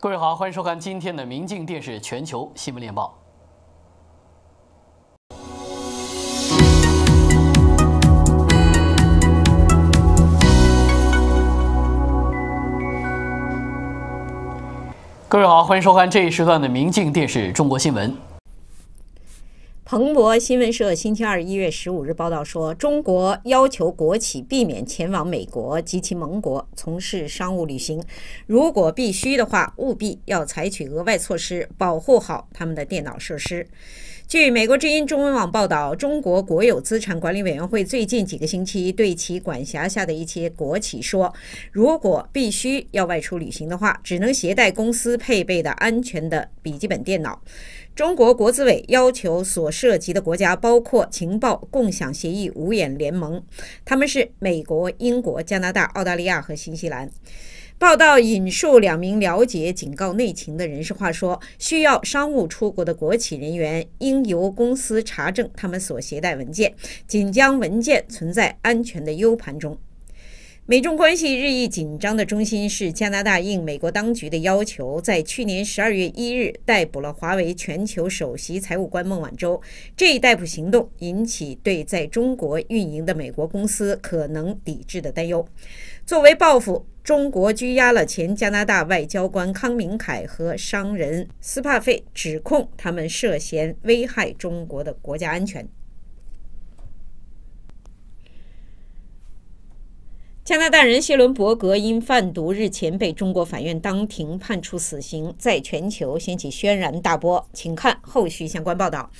各位好，欢迎收看今天的《明镜电视全球新闻联播》。各位好，欢迎收看这一时段的《明镜电视中国新闻》。彭博新闻社星期二一月十五日报道说，中国要求国企避免前往美国及其盟国从事商务旅行，如果必须的话，务必要采取额外措施保护好他们的电脑设施。据美国之音中文网报道，中国国有资产管理委员会最近几个星期对其管辖下的一些国企说，如果必须要外出旅行的话，只能携带公司配备的安全的笔记本电脑。中国国资委要求所涉及的国家包括情报共享协议五眼联盟，他们是美国、英国、加拿大、澳大利亚和新西兰。报道引述两名了解警告内情的人士话说，需要商务出国的国企人员应由公司查证他们所携带文件，仅将文件存在安全的 U 盘中。美中关系日益紧张的中心是加拿大应美国当局的要求，在去年十二月一日逮捕了华为全球首席财务官孟晚舟。这一逮捕行动引起对在中国运营的美国公司可能抵制的担忧。作为报复，中国拘押了前加拿大外交官康明凯和商人斯帕费，指控他们涉嫌危害中国的国家安全。加拿大人谢伦伯格因贩毒日前被中国法院当庭判处死刑，在全球掀起轩然大波。请看后续相关报道。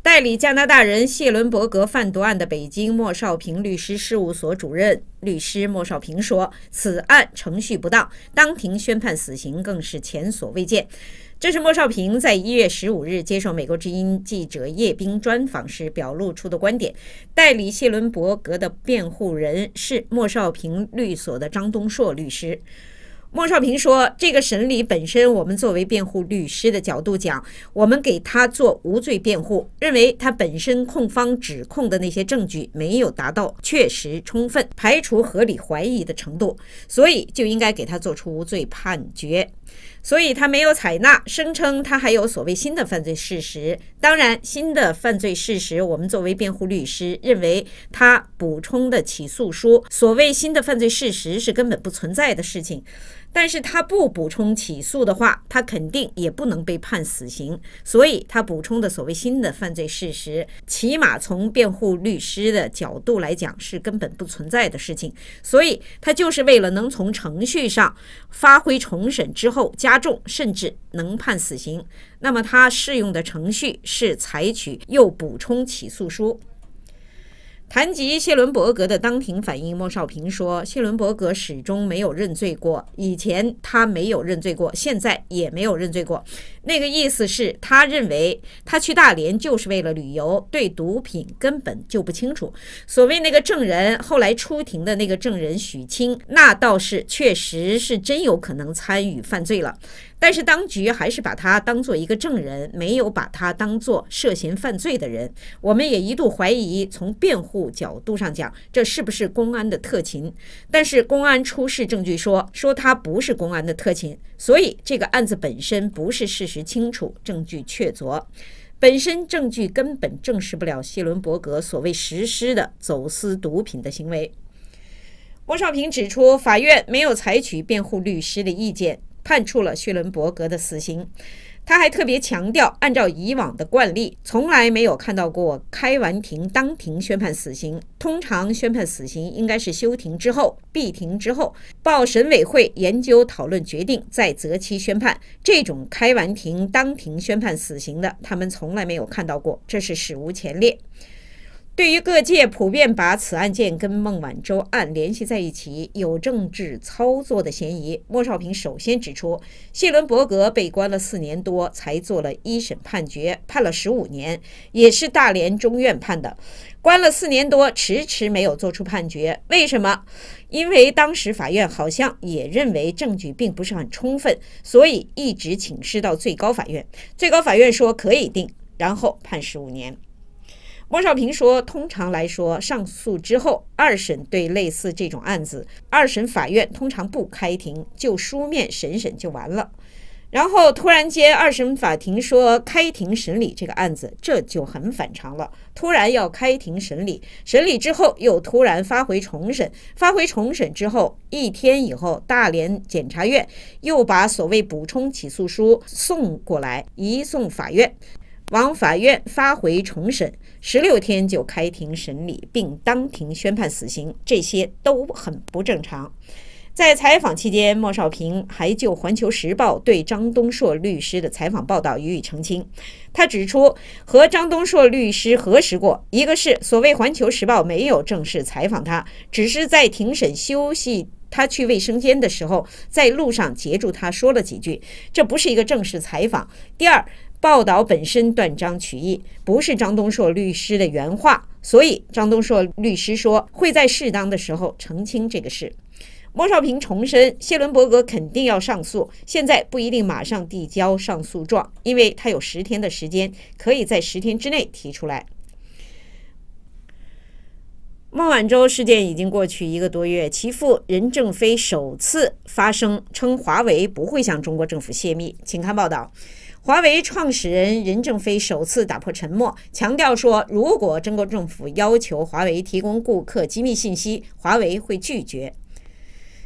代理加拿大人谢伦伯格贩毒案的北京莫少平律师事务所主任律师莫少平说：“此案程序不当，当庭宣判死刑更是前所未见。”这是莫少平在一月十五日接受美国之音记者叶冰专访时表露出的观点。代理谢伦伯格的辩护人是莫少平律所的张东硕律师。莫少平说：“这个审理本身，我们作为辩护律师的角度讲，我们给他做无罪辩护，认为他本身控方指控的那些证据没有达到确实充分、排除合理怀疑的程度，所以就应该给他做出无罪判决。”所以他没有采纳，声称他还有所谓新的犯罪事实。当然，新的犯罪事实，我们作为辩护律师认为，他补充的起诉书所谓新的犯罪事实是根本不存在的事情。但是他不补充起诉的话，他肯定也不能被判死刑。所以，他补充的所谓新的犯罪事实，起码从辩护律师的角度来讲，是根本不存在的事情。所以，他就是为了能从程序上发挥重审之后加重，甚至能判死刑。那么，他适用的程序是采取又补充起诉书。谈及谢伦伯格的当庭反应，莫少平说：“谢伦伯格始终没有认罪过，以前他没有认罪过，现在也没有认罪过。”那个意思是，他认为他去大连就是为了旅游，对毒品根本就不清楚。所谓那个证人，后来出庭的那个证人许清，那倒是确实是真有可能参与犯罪了，但是当局还是把他当做一个证人，没有把他当做涉嫌犯罪的人。我们也一度怀疑，从辩护角度上讲，这是不是公安的特勤？但是公安出示证据说，说他不是公安的特勤，所以这个案子本身不是事。实清楚，证据确凿，本身证据根本证实不了谢伦伯格所谓实施的走私毒品的行为。郭少平指出，法院没有采取辩护律师的意见，判处了谢伦伯格的死刑。他还特别强调，按照以往的惯例，从来没有看到过开完庭当庭宣判死刑。通常宣判死刑应该是休庭之后、闭庭之后，报审委会研究讨论决定，再择期宣判。这种开完庭当庭宣判死刑的，他们从来没有看到过，这是史无前例。对于各界普遍把此案件跟孟晚舟案联系在一起，有政治操作的嫌疑，莫少平首先指出，谢伦伯格被关了四年多才做了一审判决，判了十五年，也是大连中院判的，关了四年多，迟迟没有做出判决，为什么？因为当时法院好像也认为证据并不是很充分，所以一直请示到最高法院，最高法院说可以定，然后判十五年。汪少平说：“通常来说，上诉之后，二审对类似这种案子，二审法院通常不开庭，就书面审审就完了。然后突然间，二审法庭说开庭审理这个案子，这就很反常了。突然要开庭审理，审理之后又突然发回重审，发回重审之后一天以后，大连检察院又把所谓补充起诉书送过来，移送法院，往法院发回重审。”十六天就开庭审理并当庭宣判死刑，这些都很不正常。在采访期间，莫少平还就《环球时报》对张东硕律师的采访报道予以澄清。他指出，和张东硕律师核实过，一个是所谓《环球时报》没有正式采访他，只是在庭审休息，他去卫生间的时候，在路上截住他说了几句，这不是一个正式采访。第二，报道本身断章取义，不是张东硕律师的原话，所以张东硕律师说会在适当的时候澄清这个事。莫少平重申，谢伦伯格肯定要上诉，现在不一定马上递交上诉状，因为他有十天的时间，可以在十天之内提出来。孟晚舟事件已经过去一个多月，其父任正非首次发声称华为不会向中国政府泄密，请看报道。华为创始人任正非首次打破沉默，强调说：“如果中国政府要求华为提供顾客机密信息，华为会拒绝。”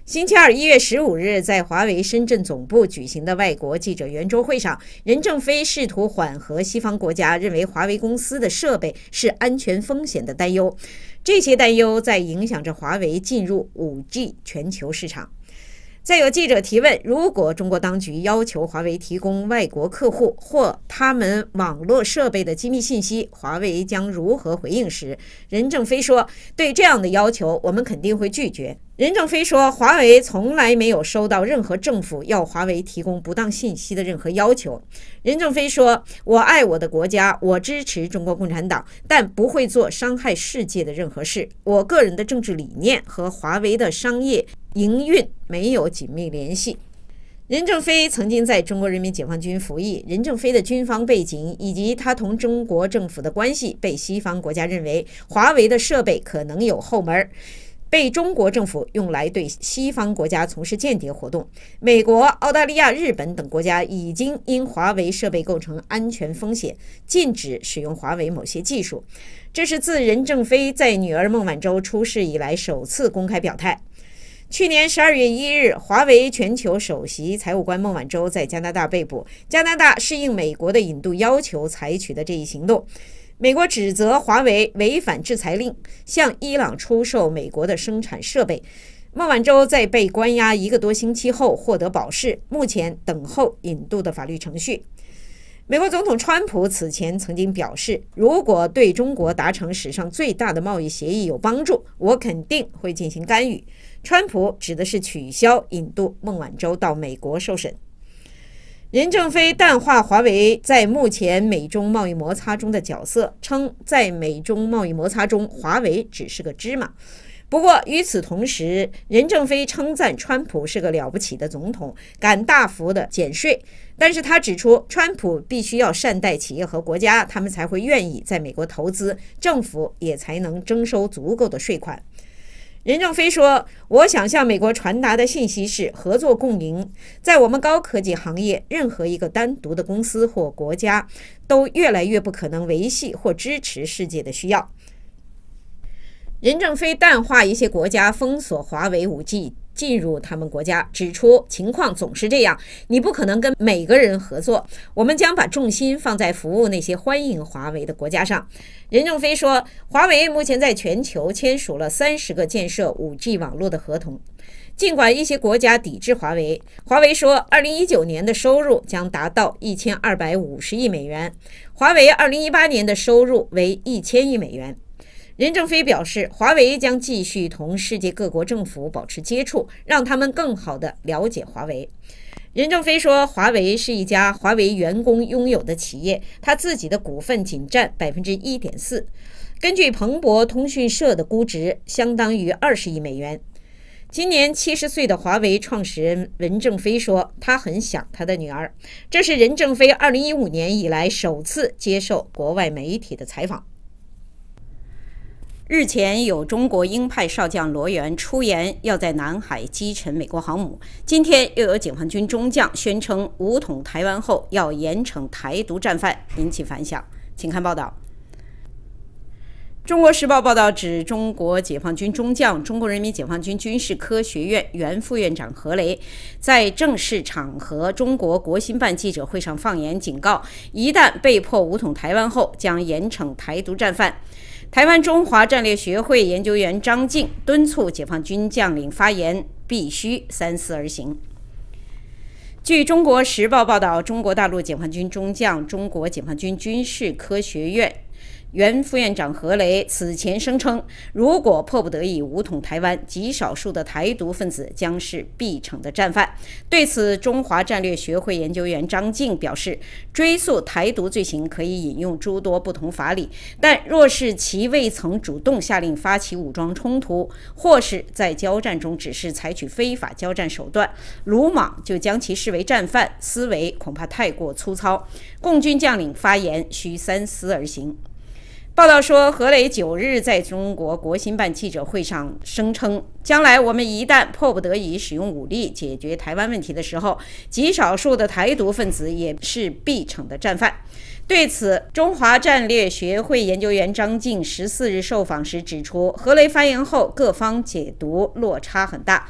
星期二，一月十五日，在华为深圳总部举行的外国记者圆桌会上，任正非试图缓和西方国家认为华为公司的设备是安全风险的担忧。这些担忧在影响着华为进入五 G 全球市场。再有记者提问：“如果中国当局要求华为提供外国客户或他们网络设备的机密信息，华为将如何回应？”时，任正非说：“对这样的要求，我们肯定会拒绝。”任正非说：“华为从来没有收到任何政府要华为提供不当信息的任何要求。”任正非说：“我爱我的国家，我支持中国共产党，但不会做伤害世界的任何事。我个人的政治理念和华为的商业。”营运没有紧密联系。任正非曾经在中国人民解放军服役，任正非的军方背景以及他同中国政府的关系，被西方国家认为华为的设备可能有后门，被中国政府用来对西方国家从事间谍活动。美国、澳大利亚、日本等国家已经因华为设备构成安全风险，禁止使用华为某些技术。这是自任正非在女儿孟晚舟出事以来首次公开表态。去年十二月一日，华为全球首席财务官孟晚舟在加拿大被捕。加拿大是应美国的引渡要求采取的这一行动。美国指责华为违反制裁令，向伊朗出售美国的生产设备。孟晚舟在被关押一个多星期后获得保释，目前等候引渡的法律程序。美国总统川普此前曾经表示，如果对中国达成史上最大的贸易协议有帮助，我肯定会进行干预。川普指的是取消引渡孟晚舟到美国受审。任正非淡化华为在目前美中贸易摩擦中的角色，称在美中贸易摩擦中，华为只是个芝麻。不过与此同时，任正非称赞川普是个了不起的总统，敢大幅的减税。但是他指出，川普必须要善待企业和国家，他们才会愿意在美国投资，政府也才能征收足够的税款。任正非说：“我想向美国传达的信息是合作共赢。在我们高科技行业，任何一个单独的公司或国家，都越来越不可能维系或支持世界的需要。”任正非淡化一些国家封锁华为五 G。进入他们国家，指出情况总是这样，你不可能跟每个人合作。我们将把重心放在服务那些欢迎华为的国家上。任正非说，华为目前在全球签署了三十个建设 5G 网络的合同。尽管一些国家抵制华为，华为说，2019年的收入将达到1250亿美元。华为2018年的收入为1000亿美元。任正非表示，华为将继续同世界各国政府保持接触，让他们更好地了解华为。任正非说：“华为是一家华为员工拥有的企业，他自己的股份仅占百分之一点四，根据彭博通讯社的估值，相当于二十亿美元。”今年七十岁的华为创始人任正非说：“他很想他的女儿。”这是任正非二零一五年以来首次接受国外媒体的采访。日前有中国鹰派少将罗源出言要在南海击沉美国航母，今天又有解放军中将宣称武统台湾后要严惩台独战犯，引起反响。请看报道。中国时报报道指，中国解放军中将、中国人民解放军军事科学院原副院长何雷，在正式场合中国国新办记者会上放言警告，一旦被迫武统台湾后，将严惩台独战犯。台湾中华战略学会研究员张静敦促解放军将领发言必须三思而行。据《中国时报》报道，中国大陆解放军中将、中国解放军军事科学院。原副院长何雷此前声称，如果迫不得已武统台湾，极少数的台独分子将是必惩的战犯。对此，中华战略学会研究员张静表示，追溯台独罪行可以引用诸多不同法理，但若是其未曾主动下令发起武装冲突，或是在交战中只是采取非法交战手段、鲁莽，就将其视为战犯，思维恐怕太过粗糙。共军将领发言需三思而行。报道说，何雷九日在中国国新办记者会上声称，将来我们一旦迫不得已使用武力解决台湾问题的时候，极少数的台独分子也是必惩的战犯。对此，中华战略学会研究员张静十四日受访时指出，何雷发言后各方解读落差很大。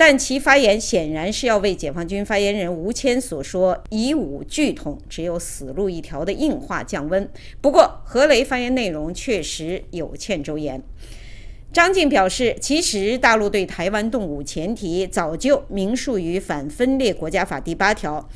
但其发言显然是要为解放军发言人吴谦所说“以武拒统，只有死路一条”的硬话降温。不过，何雷发言内容确实有欠周延。张静表示，其实大陆对台湾动武前提早就明述于《反分裂国家法》第八条。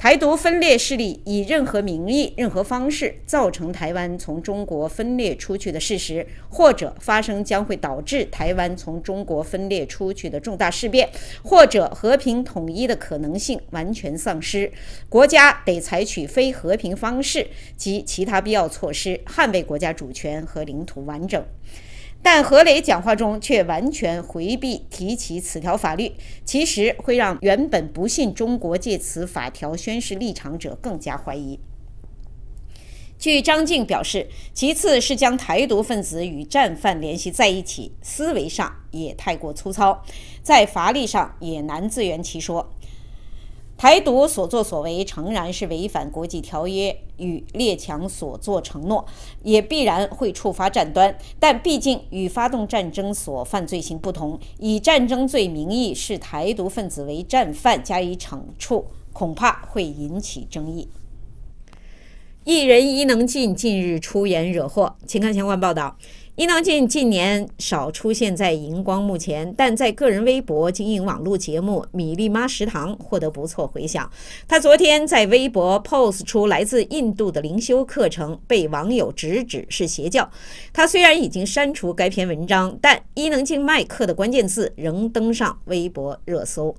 台独分裂势力以任何名义、任何方式造成台湾从中国分裂出去的事实，或者发生将会导致台湾从中国分裂出去的重大事变，或者和平统一的可能性完全丧失，国家得采取非和平方式及其他必要措施，捍卫国家主权和领土完整。但何雷讲话中却完全回避提起此条法律，其实会让原本不信中国借此法条宣誓立场者更加怀疑。据张静表示，其次是将台独分子与战犯联系在一起，思维上也太过粗糙，在法理上也难自圆其说。台独所作所为诚然是违反国际条约。与列强所做承诺，也必然会触发战端，但毕竟与发动战争所犯罪行不同，以战争罪名义视台独分子为战犯加以惩处，恐怕会引起争议。一人一能静近日出言惹祸，请看相关报道。伊能静近年少出现在荧光幕前，但在个人微博经营网络节目《米粒妈食堂》获得不错回响。她昨天在微博 po s 出来自印度的灵修课程，被网友直指是邪教。她虽然已经删除该篇文章，但伊能静“卖课的关键字仍登上微博热搜。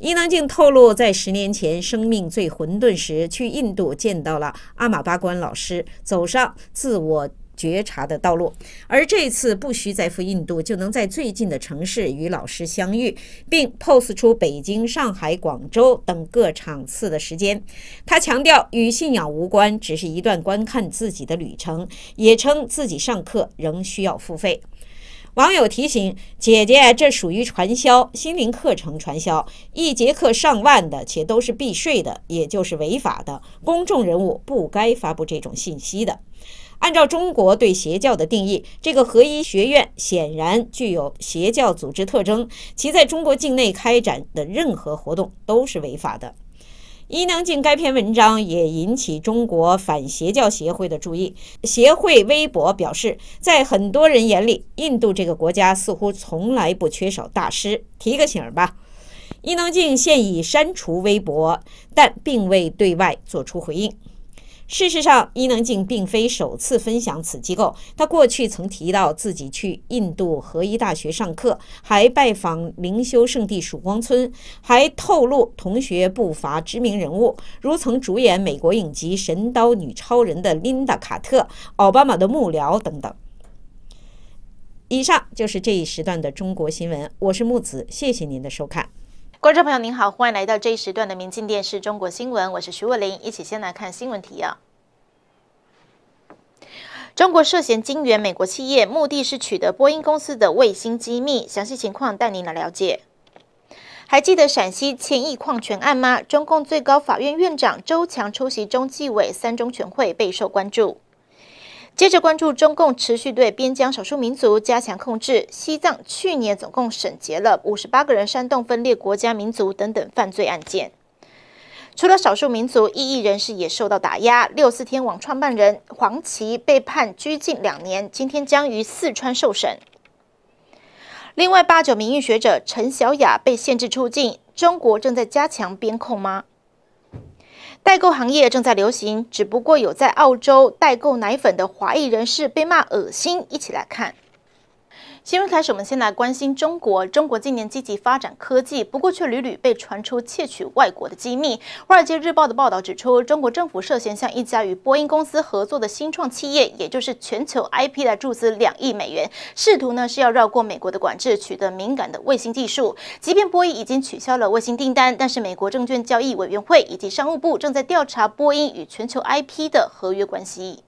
伊能静透露，在十年前生命最混沌时，去印度见到了阿玛巴关老师，走上自我。觉察的道路，而这次不需再赴印度，就能在最近的城市与老师相遇，并 pose 出北京、上海、广州等各场次的时间。他强调与信仰无关，只是一段观看自己的旅程。也称自己上课仍需要付费。网友提醒姐姐，这属于传销，心灵课程传销，一节课上万的，且都是避税的，也就是违法的。公众人物不该发布这种信息的。按照中国对邪教的定义，这个合一学院显然具有邪教组织特征，其在中国境内开展的任何活动都是违法的。伊能静该篇文章也引起中国反邪教协会的注意，协会微博表示，在很多人眼里，印度这个国家似乎从来不缺少大师，提个醒儿吧。伊能静现已删除微博，但并未对外作出回应。事实上，伊能静并非首次分享此机构。他过去曾提到自己去印度合一大学上课，还拜访灵修圣地曙光村，还透露同学不乏知名人物，如曾主演美国影集《神刀女超人》的琳达·卡特、奥巴马的幕僚等等。以上就是这一时段的中国新闻，我是木子，谢谢您的收看。观众朋友您好，欢迎来到这一时段的民进电视中国新闻，我是徐若琳，一起先来看新闻提要。中国涉嫌经源美国企业，目的是取得波音公司的卫星机密，详细情况带您来了解。还记得陕西千亿矿权案吗？中共最高法院院长周强出席中纪委三中全会，备受关注。接着关注中共持续对边疆少数民族加强控制。西藏去年总共审结了五十八个人煽动分裂国家、民族等等犯罪案件。除了少数民族，异议人士也受到打压。六四天网创办人黄琪被判拘禁两年，今天将于四川受审。另外，八九名运学者陈小雅被限制出境。中国正在加强边控吗？代购行业正在流行，只不过有在澳洲代购奶粉的华裔人士被骂恶心，一起来看。新闻开始，我们先来关心中国。中国近年积极发展科技，不过却屡屡被传出窃取外国的机密。《华尔街日报》的报道指出，中国政府涉嫌向一家与波音公司合作的新创企业，也就是全球 IP，来注资两亿美元，试图呢是要绕过美国的管制，取得敏感的卫星技术。即便波音已经取消了卫星订单，但是美国证券交易委员会以及商务部正在调查波音与全球 IP 的合约关系。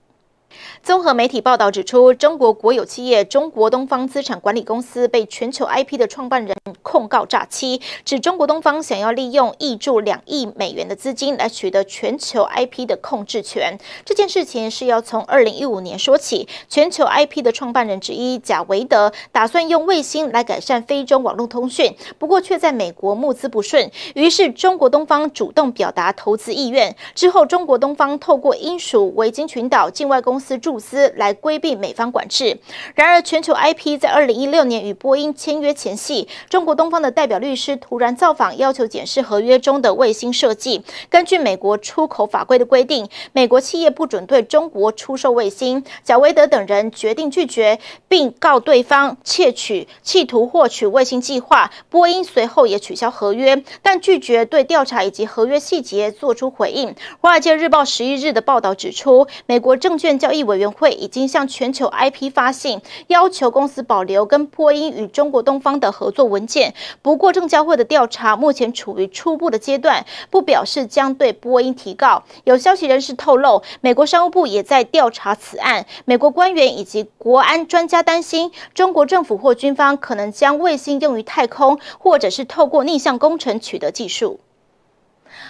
综合媒体报道指出，中国国有企业中国东方资产管理公司被全球 IP 的创办人控告诈欺，指中国东方想要利用挹注两亿美元的资金来取得全球 IP 的控制权。这件事情是要从二零一五年说起，全球 IP 的创办人之一贾维德打算用卫星来改善非洲网络通讯，不过却在美国募资不顺，于是中国东方主动表达投资意愿。之后，中国东方透过英属维京群岛境外公司。司注资来规避美方管制。然而，全球 IP 在2016年与波音签约前夕，中国东方的代表律师突然造访，要求检视合约中的卫星设计。根据美国出口法规的规定，美国企业不准对中国出售卫星。贾维德等人决定拒绝，并告对方窃取、企图获取卫星计划。波音随后也取消合约，但拒绝对调查以及合约细节作出回应。《华尔街日报》十一日的报道指出，美国证券教委员会已经向全球 I P 发信，要求公司保留跟波音与中国东方的合作文件。不过，证交会的调查目前处于初步的阶段，不表示将对波音提告。有消息人士透露，美国商务部也在调查此案。美国官员以及国安专家担心，中国政府或军方可能将卫星用于太空，或者是透过逆向工程取得技术。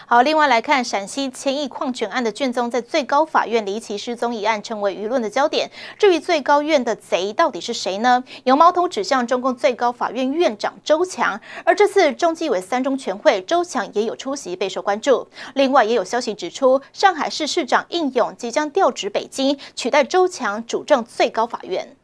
好，另外来看陕西千亿矿权案的卷宗在最高法院离奇失踪一案成为舆论的焦点。至于最高院的贼到底是谁呢？有矛头指向中共最高法院院长周强，而这次中纪委三中全会，周强也有出席，备受关注。另外也有消息指出，上海市市长应勇即将调职北京，取代周强主政最高法院。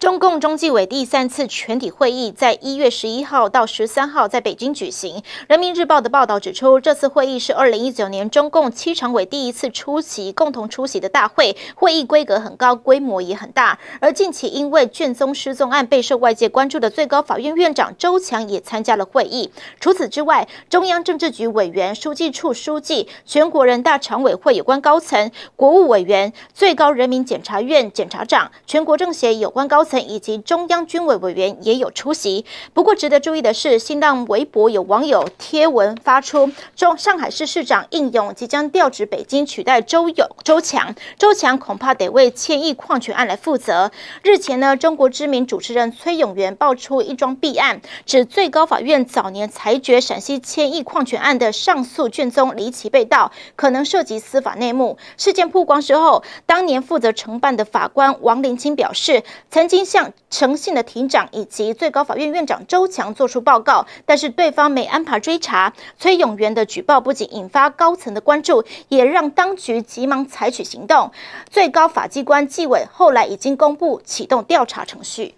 中共中纪委第三次全体会议在一月十一号到十三号在北京举行。人民日报的报道指出，这次会议是二零一九年中共七常委第一次出席共同出席的大会，会议规格很高，规模也很大。而近期因为卷宗失踪案备受外界关注的最高法院院长周强也参加了会议。除此之外，中央政治局委员、书记处书记、全国人大常委会有关高层、国务委员、最高人民检察院检察长、全国政协有关高。层以及中央军委委员也有出席。不过，值得注意的是，新浪微博有网友贴文发出，中上海市市长应勇即将调职北京，取代周勇、周强。周强恐怕得为千亿矿泉案来负责。日前呢，中国知名主持人崔永元爆出一桩弊案，指最高法院早年裁决陕西千亿矿泉案的上诉卷宗离奇被盗，可能涉及司法内幕。事件曝光之后，当年负责承办的法官王林清表示，曾。并向诚信的庭长以及最高法院院长周强作出报告，但是对方没安排追查。崔永元的举报不仅引发高层的关注，也让当局急忙采取行动。最高法机关纪委后来已经公布启动调查程序。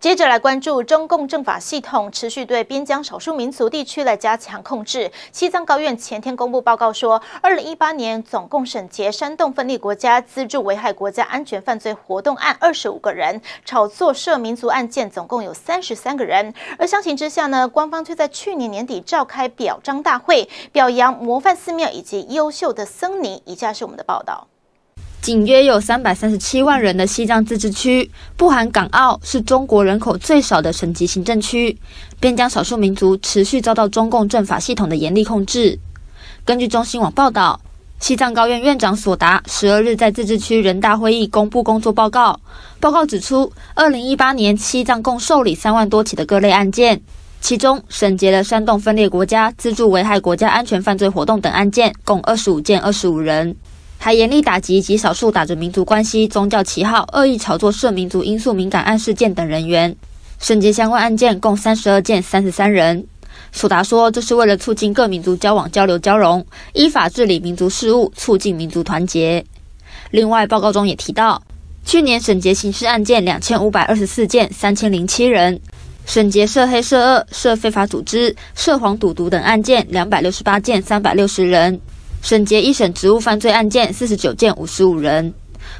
接着来关注中共政法系统持续对边疆少数民族地区的加强控制。西藏高院前天公布报告说，二零一八年总共审结煽动分裂国家、资助危害国家安全犯罪活动案二十五个人，炒作涉民族案件总共有三十三个人。而相形之下呢，官方却在去年年底召开表彰大会，表扬模范寺庙以及优秀的僧尼。以下是我们的报道。仅约有三百三十七万人的西藏自治区（不含港澳）是中国人口最少的省级行政区。边疆少数民族持续遭到中共政法系统的严厉控制。根据中新网报道，西藏高院院长索达十二日在自治区人大会议公布工作报告。报告指出，二零一八年西藏共受理三万多起的各类案件，其中审结了煽动分裂国家、资助危害国家安全犯罪活动等案件共二十五件、二十五人。还严厉打击极少数打着民族关系、宗教旗号，恶意炒作涉民族因素敏感案事件等人员，审结相关案件共三十二件，三十三人。苏达说，这是为了促进各民族交往交流交融，依法治理民族事务，促进民族团结。另外，报告中也提到，去年审结刑事案件两千五百二十四件，三千零七人；审结涉黑、涉恶、涉非法组织、涉黄、赌、毒等案件两百六十八件，三百六十人。审结一审职务犯罪案件四十九件五十五人。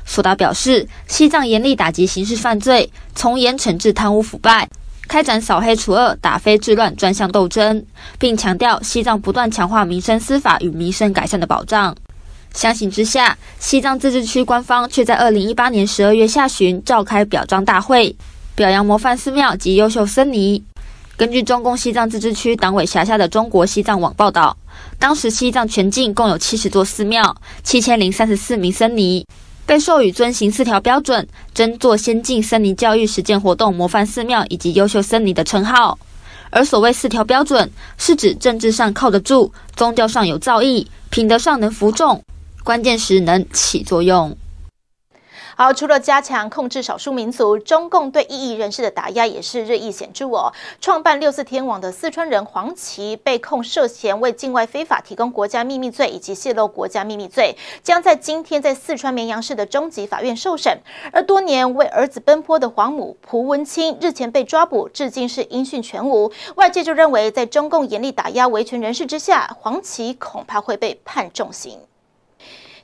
索达表示，西藏严厉打击刑事犯罪，从严惩治贪污腐败，开展扫黑除恶、打非治乱专项斗争，并强调西藏不断强化民生司法与民生改善的保障。相形之下，西藏自治区官方却在二零一八年十二月下旬召开表彰大会，表扬模范寺庙及优秀僧尼。根据中共西藏自治区党委辖下的中国西藏网报道，当时西藏全境共有七十座寺庙，七千零三十四名僧尼被授予遵循四条标准，争做先进僧尼教育实践活动模范寺庙以及优秀僧尼的称号。而所谓四条标准，是指政治上靠得住，宗教上有造诣，品德上能服众，关键时能起作用。好，除了加强控制少数民族，中共对异议人士的打压也是日益显著哦。创办六四天网的四川人黄奇被控涉嫌为境外非法提供国家秘密罪以及泄露国家秘密罪，将在今天在四川绵阳市的中级法院受审。而多年为儿子奔波的黄母蒲文清日前被抓捕，至今是音讯全无。外界就认为，在中共严厉打压维权人士之下，黄奇恐怕会被判重刑。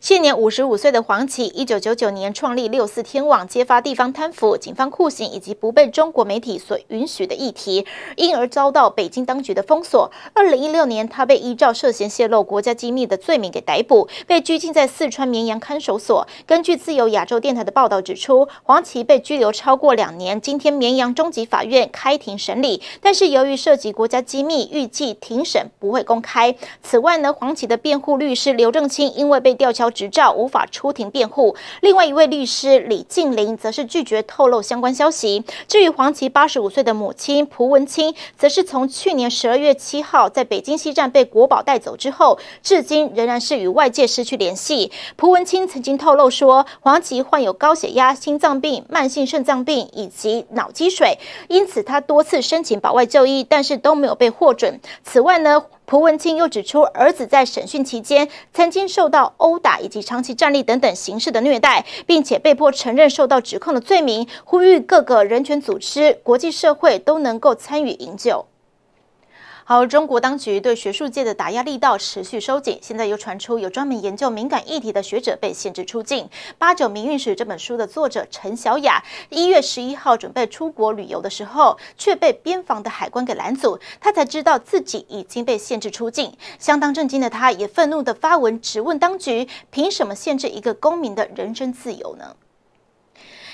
现年五十五岁的黄琦一九九九年创立六四天网，揭发地方贪腐、警方酷刑以及不被中国媒体所允许的议题，因而遭到北京当局的封锁。二零一六年，他被依照涉嫌泄露国家机密的罪名给逮捕，被拘禁在四川绵阳看守所。根据自由亚洲电台的报道指出，黄琦被拘留超过两年。今天绵阳中级法院开庭审理，但是由于涉及国家机密，预计庭审不会公开。此外呢，黄琦的辩护律师刘正清因为被吊销。执照无法出庭辩护。另外一位律师李静玲则是拒绝透露相关消息。至于黄琦八十五岁的母亲蒲文清，则是从去年十二月七号在北京西站被国宝带走之后，至今仍然是与外界失去联系。蒲文清曾经透露说，黄琦患有高血压、心脏病、慢性肾脏病以及脑积水，因此他多次申请保外就医，但是都没有被获准。此外呢？蒲文清又指出，儿子在审讯期间曾经受到殴打以及长期站立等等形式的虐待，并且被迫承认受到指控的罪名，呼吁各个人权组织、国际社会都能够参与营救。好，中国当局对学术界的打压力道持续收紧，现在又传出有专门研究敏感议题的学者被限制出境。《八九民运史》这本书的作者陈小雅，一月十一号准备出国旅游的时候，却被边防的海关给拦阻，他才知道自己已经被限制出境。相当震惊的他，也愤怒的发文质问当局：凭什么限制一个公民的人身自由呢？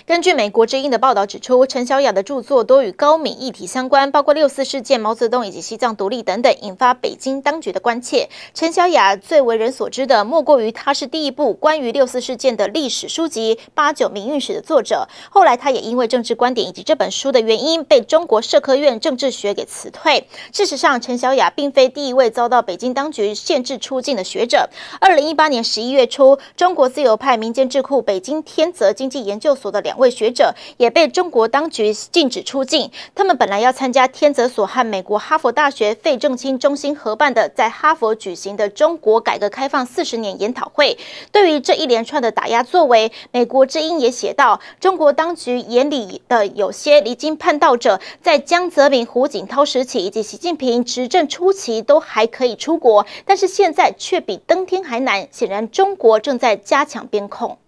根据美国之音的报道指出，陈小雅的著作多与高敏议题相关，包括六四事件、毛泽东以及西藏独立等等，引发北京当局的关切。陈小雅最为人所知的，莫过于她是第一部关于六四事件的历史书籍《八九名运史》的作者。后来，她也因为政治观点以及这本书的原因，被中国社科院政治学给辞退。事实上，陈小雅并非第一位遭到北京当局限制出境的学者。二零一八年十一月初，中国自由派民间智库北京天泽经济研究所的两两位学者也被中国当局禁止出境。他们本来要参加天泽所和美国哈佛大学费正清中心合办的在哈佛举行的中国改革开放四十年研讨会。对于这一连串的打压，作为美国之音也写道：中国当局眼里的有些离经叛道者，在江泽民、胡锦涛时期以及习近平执政初期都还可以出国，但是现在却比登天还难。显然，中国正在加强边控。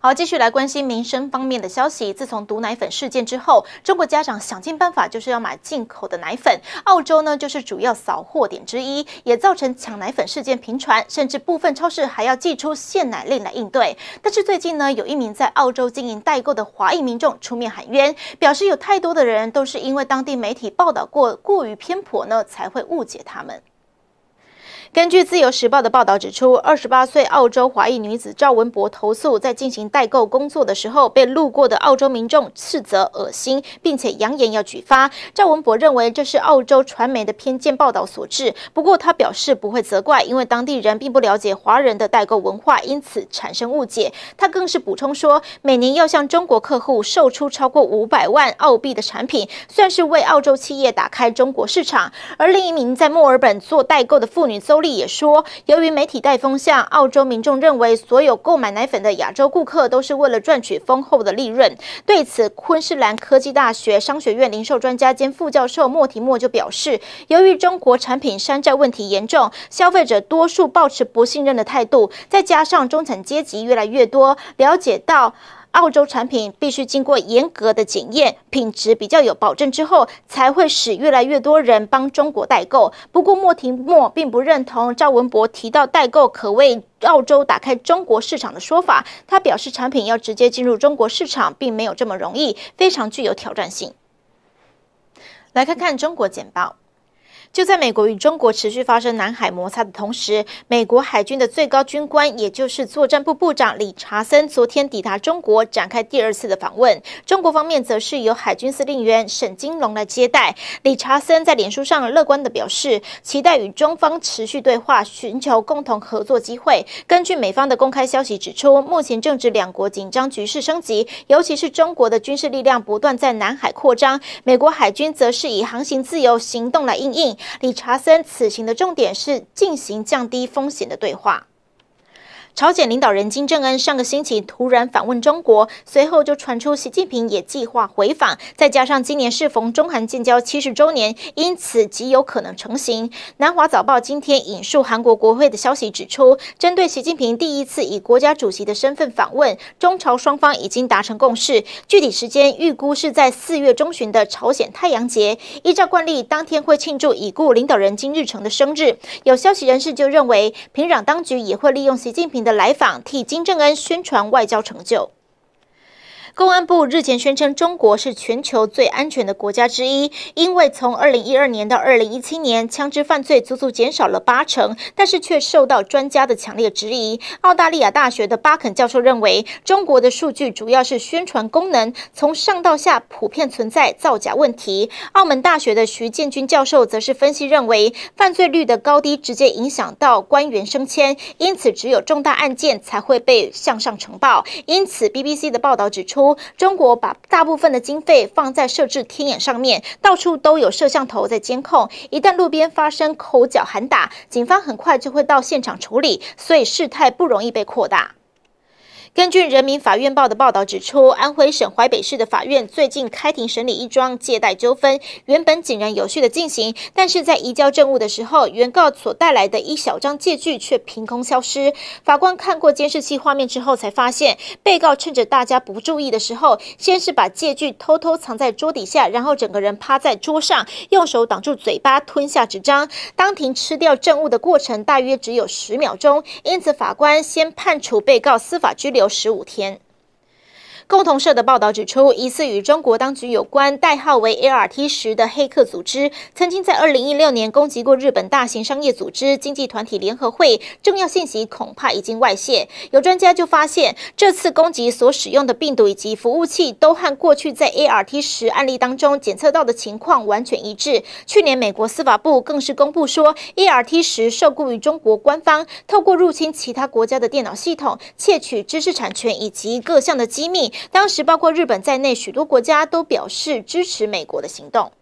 好，继续来关心民生方面的消息。自从毒奶粉事件之后，中国家长想尽办法就是要买进口的奶粉。澳洲呢，就是主要扫货点之一，也造成抢奶粉事件频传，甚至部分超市还要寄出限奶令来应对。但是最近呢，有一名在澳洲经营代购的华裔民众出面喊冤，表示有太多的人都是因为当地媒体报道过过于偏颇呢，才会误解他们。根据《自由时报》的报道指出，二十八岁澳洲华裔女子赵文博投诉，在进行代购工作的时候，被路过的澳洲民众斥责恶心，并且扬言要举发。赵文博认为这是澳洲传媒的偏见报道所致。不过他表示不会责怪，因为当地人并不了解华人的代购文化，因此产生误解。他更是补充说，每年要向中国客户售出超过五百万澳币的产品，算是为澳洲企业打开中国市场。而另一名在墨尔本做代购的妇女邹。布利也说，由于媒体带风向，澳洲民众认为所有购买奶粉的亚洲顾客都是为了赚取丰厚的利润。对此，昆士兰科技大学商学院零售专家兼副教授莫提莫就表示，由于中国产品山寨问题严重，消费者多数保持不信任的态度，再加上中产阶级越来越多，了解到。澳洲产品必须经过严格的检验，品质比较有保证之后，才会使越来越多人帮中国代购。不过莫廷莫并不认同赵文博提到代购可为澳洲打开中国市场的说法。他表示，产品要直接进入中国市场，并没有这么容易，非常具有挑战性。来看看中国简报。就在美国与中国持续发生南海摩擦的同时，美国海军的最高军官，也就是作战部部长理查森，昨天抵达中国，展开第二次的访问。中国方面则是由海军司令员沈金龙来接待。理查森在脸书上乐观地表示，期待与中方持续对话，寻求共同合作机会。根据美方的公开消息指出，目前正值两国紧张局势升级，尤其是中国的军事力量不断在南海扩张，美国海军则是以航行自由行动来应应。理查森此行的重点是进行降低风险的对话。朝鲜领导人金正恩上个星期突然访问中国，随后就传出习近平也计划回访，再加上今年适逢中韩建交七十周年，因此极有可能成行。南华早报今天引述韩国国会的消息指出，针对习近平第一次以国家主席的身份访问中朝双方已经达成共识，具体时间预估是在四月中旬的朝鲜太阳节，依照惯例当天会庆祝已故领导人金日成的生日。有消息人士就认为，平壤当局也会利用习近平。来访替金正恩宣传外交成就。公安部日前宣称，中国是全球最安全的国家之一，因为从2012年到2017年，枪支犯罪足足减少了八成。但是却受到专家的强烈质疑。澳大利亚大学的巴肯教授认为，中国的数据主要是宣传功能，从上到下普遍存在造假问题。澳门大学的徐建军教授则是分析认为，犯罪率的高低直接影响到官员升迁，因此只有重大案件才会被向上呈报。因此，BBC 的报道指出。中国把大部分的经费放在设置天眼上面，到处都有摄像头在监控。一旦路边发生口角、喊打，警方很快就会到现场处理，所以事态不容易被扩大。根据《人民法院报》的报道指出，安徽省淮北市的法院最近开庭审理一桩借贷纠纷，原本井然有序的进行，但是在移交证物的时候，原告所带来的一小张借据却凭空消失。法官看过监视器画面之后，才发现被告趁着大家不注意的时候，先是把借据偷偷藏在桌底下，然后整个人趴在桌上，用手挡住嘴巴吞下纸张。当庭吃掉证物的过程大约只有十秒钟，因此法官先判处被告司法拘留。十五天。共同社的报道指出，疑似与中国当局有关、代号为 A R T 十的黑客组织，曾经在2016年攻击过日本大型商业组织经济团体联合会。重要信息恐怕已经外泄。有专家就发现，这次攻击所使用的病毒以及服务器，都和过去在 A R T 十案例当中检测到的情况完全一致。去年，美国司法部更是公布说，A R T 十受雇于中国官方，透过入侵其他国家的电脑系统，窃取知识产权以及各项的机密。当时，包括日本在内，许多国家都表示支持美国的行动。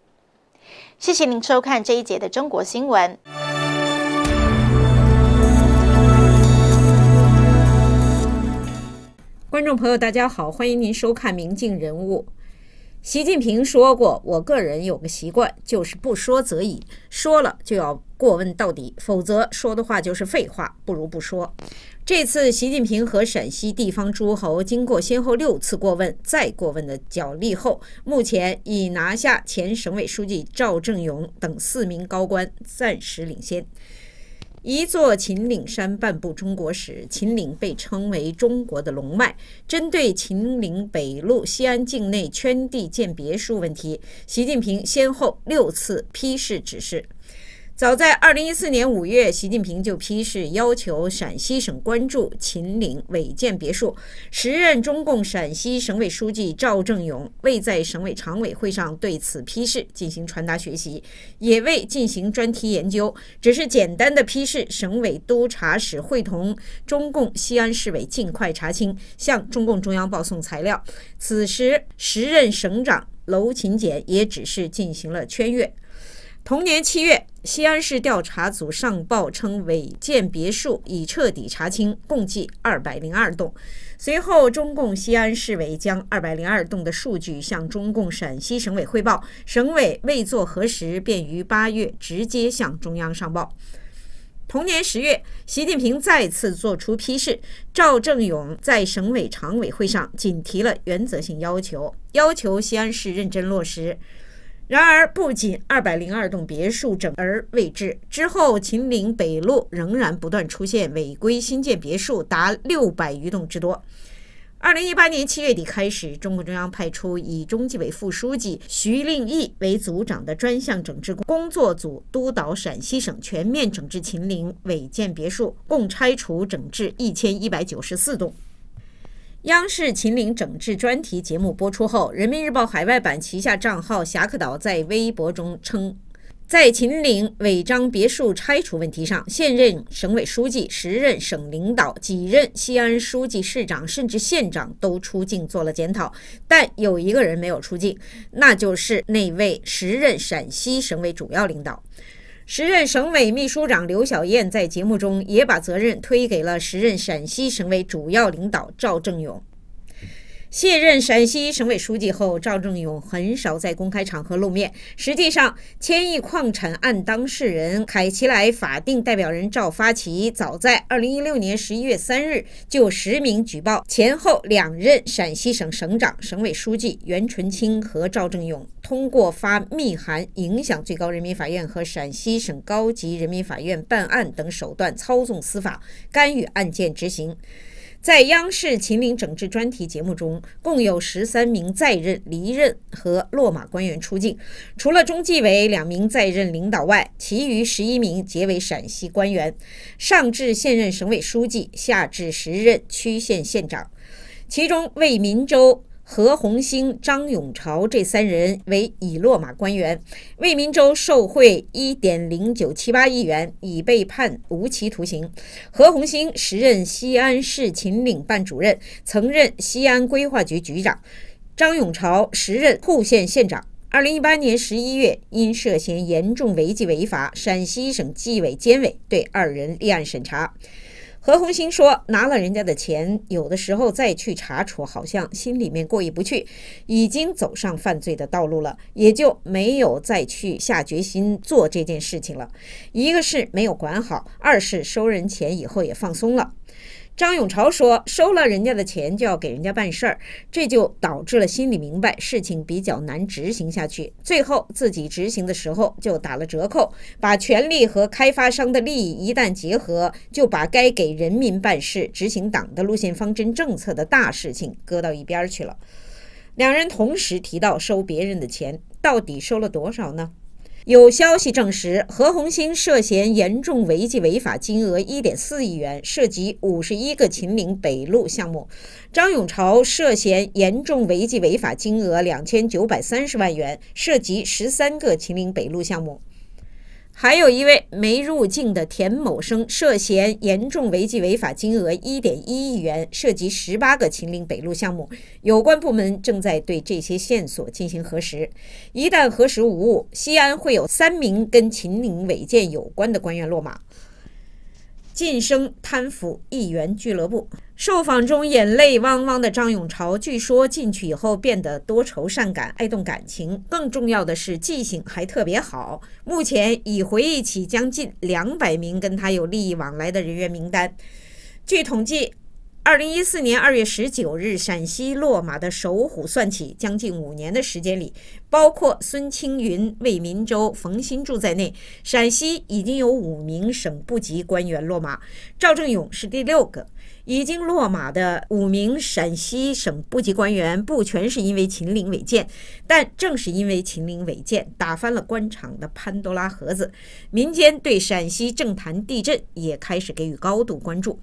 谢谢您收看这一节的中国新闻。观众朋友，大家好，欢迎您收看《明镜人物》。习近平说过：“我个人有个习惯，就是不说则已，说了就要过问到底，否则说的话就是废话，不如不说。”这次习近平和陕西地方诸侯经过先后六次过问、再过问的角力后，目前已拿下前省委书记赵正永等四名高官，暂时领先。一座秦岭山，半部中国史。秦岭被称为中国的龙脉。针对秦岭北麓西安境内圈地建别墅问题，习近平先后六次批示指示。早在二零一四年五月，习近平就批示要求陕西省关注秦岭违建别墅。时任中共陕西省委书记赵正永未在省委常委会上对此批示进行传达学习，也未进行专题研究，只是简单的批示省委督查室会同中共西安市委尽快查清，向中共中央报送材料。此时，时任省长娄勤俭也只是进行了圈阅。同年七月。西安市调查组上报称，违建别墅已彻底查清，共计二百零二栋。随后，中共西安市委将二百零二栋的数据向中共陕西省委汇报，省委未做核实，便于八月直接向中央上报。同年十月，习近平再次作出批示，赵正永在省委常委会上仅提了原则性要求，要求西安市认真落实。然而，不仅二百零二栋别墅整而未治，之后秦岭北路仍然不断出现违规新建别墅，达六百余栋之多。二零一八年七月底开始，中共中央派出以中纪委副书记徐令义为组长的专项整治工作组，督导陕西省全面整治秦岭违建别墅，共拆除整治一千一百九十四栋。央视《秦岭整治》专题节目播出后，《人民日报》海外版旗下账号“侠客岛”在微博中称，在秦岭违章别墅拆除问题上，现任省委书记、时任省领导、几任西安书记市长，甚至县长都出镜做了检讨，但有一个人没有出镜，那就是那位时任陕西省委主要领导。时任省委秘书长刘晓燕在节目中也把责任推给了时任陕西省委主要领导赵正永。卸任陕西省委书记后，赵正勇很少在公开场合露面。实际上，千亿矿产案当事人凯奇莱法定代表人赵发奇，早在2016年11月3日就实名举报，前后两任陕西省省长、省委书记袁纯清和赵正勇，通过发密函影响最高人民法院和陕西省高级人民法院办案等手段操纵司法、干预案件执行。在央视《秦岭整治》专题节目中，共有十三名在任、离任和落马官员出境。除了中纪委两名在任领导外，其余十一名皆为陕西官员，上至现任省委书记，下至时任区县县长。其中，为民州、何红星、张永朝这三人为已落马官员，魏民州受贿一点零九七八亿元，已被判无期徒刑。何红星时任西安市秦岭办主任，曾任西安规划局局长；张永朝时任户县县长。二零一八年十一月，因涉嫌严重违纪违法，陕西省纪委监委对二人立案审查。何红星说：“拿了人家的钱，有的时候再去查处，好像心里面过意不去。已经走上犯罪的道路了，也就没有再去下决心做这件事情了。一个是没有管好，二是收人钱以后也放松了。”张永朝说：“收了人家的钱就要给人家办事儿，这就导致了心里明白事情比较难执行下去，最后自己执行的时候就打了折扣。把权力和开发商的利益一旦结合，就把该给人民办事、执行党的路线方针政策的大事情搁到一边去了。”两人同时提到收别人的钱，到底收了多少呢？有消息证实，何鸿星涉嫌严重违纪违法，金额一点四亿元，涉及五十一个秦岭北路项目；张永朝涉嫌严重违纪违法，金额两千九百三十万元，涉及十三个秦岭北路项目。还有一位没入境的田某生涉嫌严重违纪违法，金额一点一亿元，涉及十八个秦岭北路项目。有关部门正在对这些线索进行核实，一旦核实无误，西安会有三名跟秦岭违建有关的官员落马。晋升贪腐议员俱乐部。受访中眼泪汪汪的张永朝，据说进去以后变得多愁善感、爱动感情。更重要的是，记性还特别好，目前已回忆起将近两百名跟他有利益往来的人员名单。据统计。二零一四年二月十九日，陕西落马的首虎算起，将近五年的时间里，包括孙青云、魏民洲、冯新柱在内，陕西已经有五名省部级官员落马。赵正勇是第六个已经落马的五名陕西省部级官员，不全是因为秦岭违建，但正是因为秦岭违建打翻了官场的潘多拉盒子，民间对陕西政坛地震也开始给予高度关注。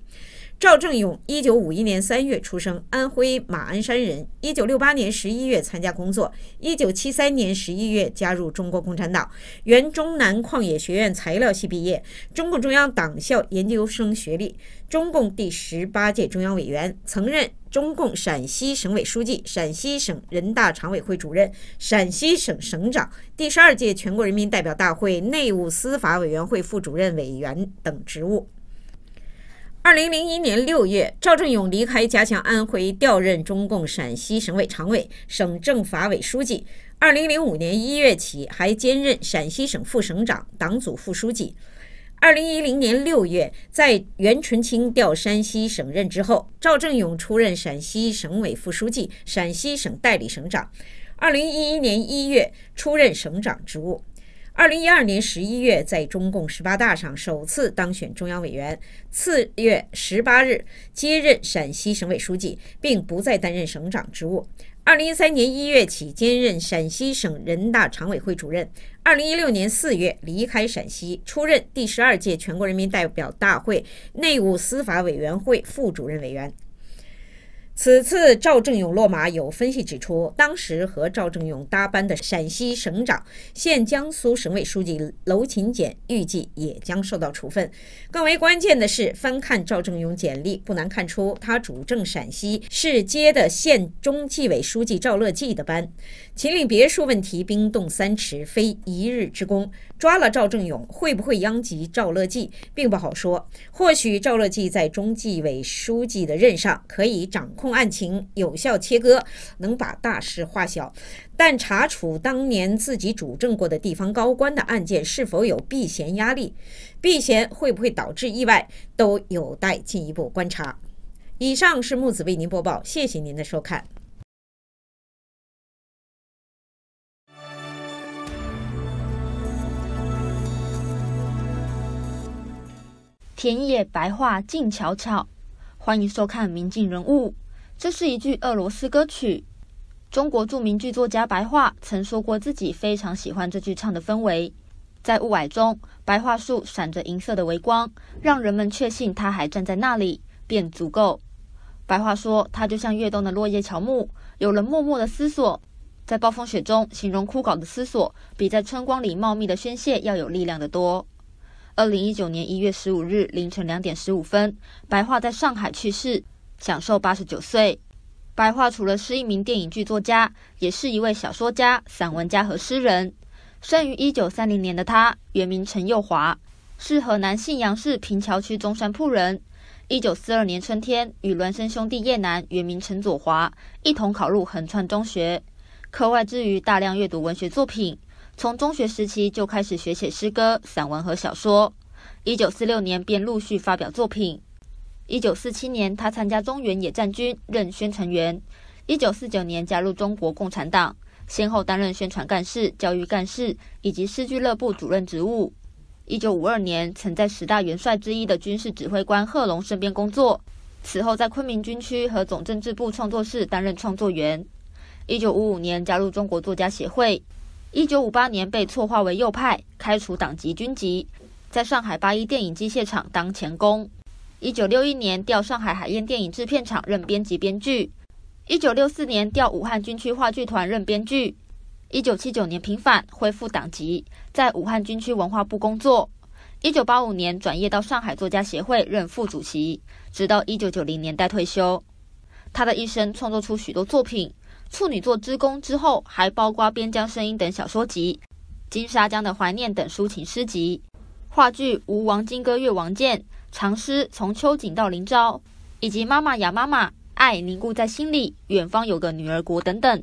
赵正永，一九五一年三月出生，安徽马鞍山人。一九六八年十一月参加工作，一九七三年十一月加入中国共产党。原中南矿业学院材料系毕业，中共中央党校研究生学历。中共第十八届中央委员，曾任中共陕西省委书记、陕西省人大常委会主任、陕西省省长、第十二届全国人民代表大会内务司法委员会副主任委员等职务。二零零一年六月，赵正勇离开家乡安徽，调任中共陕西省委常委、省政法委书记。二零零五年一月起，还兼任陕西省副省长、党组副书记。二零一零年六月，在袁纯清调山西省任之后，赵正勇出任陕西省委副书记、陕西省代理省长。二零一一年一月，出任省长职务。二零一二年十一月，在中共十八大上首次当选中央委员，次月十八日接任陕西省委书记，并不再担任省长职务。二零一三年一月起，兼任陕西省人大常委会主任。二零一六年四月，离开陕西，出任第十二届全国人民代表大会内务司法委员会副主任委员。此次赵正勇落马，有分析指出，当时和赵正勇搭班的陕西省长、现江苏省委书记娄勤俭预计也将受到处分。更为关键的是，翻看赵正勇简历，不难看出，他主政陕西是接的县中纪委书记赵乐际的班。秦岭别墅问题冰冻三尺，非一日之功。抓了赵正勇，会不会殃及赵乐际，并不好说。或许赵乐际在中纪委书记的任上，可以掌控案情，有效切割，能把大事化小。但查处当年自己主政过的地方高官的案件，是否有避嫌压力？避嫌会不会导致意外，都有待进一步观察。以上是木子为您播报，谢谢您的收看。田野白桦静悄悄，欢迎收看《明镜人物》。这是一句俄罗斯歌曲。中国著名剧作家白桦曾说过，自己非常喜欢这句唱的氛围。在雾霭中，白桦树闪着银色的微光，让人们确信它还站在那里，便足够。白桦说，它就像跃动的落叶乔木，有人默默的思索。在暴风雪中，形容枯槁的思索，比在春光里茂密的宣泄要有力量的多。二零一九年一月十五日凌晨两点十五分，白桦在上海去世，享受八十九岁。白桦除了是一名电影剧作家，也是一位小说家、散文家和诗人。生于一九三零年的他，原名陈佑华，是河南信阳市平桥区中山铺人。一九四二年春天，与孪生兄弟叶南（原名陈佐华）一同考入横川中学。课外之余，大量阅读文学作品。从中学时期就开始学写诗歌、散文和小说。1946年便陆续发表作品。1947年，他参加中原野战军，任宣传员。1949年加入中国共产党，先后担任宣传干事、教育干事以及诗俱乐部主任职务。1952年，曾在十大元帅之一的军事指挥官贺龙身边工作。此后，在昆明军区和总政治部创作室担任创作员。1955年加入中国作家协会。一九五八年被错划为右派，开除党籍、军籍，在上海八一电影机械厂当钳工。一九六一年调上海海燕电影制片厂任编辑、编剧。一九六四年调武汉军区话剧团任编剧。一九七九年平反，恢复党籍，在武汉军区文化部工作。一九八五年转业到上海作家协会任副主席，直到一九九零年代退休。他的一生创作出许多作品。处女作《之宫之后，还包括《边疆声音》等小说集，《金沙江的怀念》等抒情诗集，话剧《吴王金戈越王剑》，长诗《从秋景到临朝》，以及《妈妈呀妈妈》，爱凝固在心里，《远方有个女儿国》等等。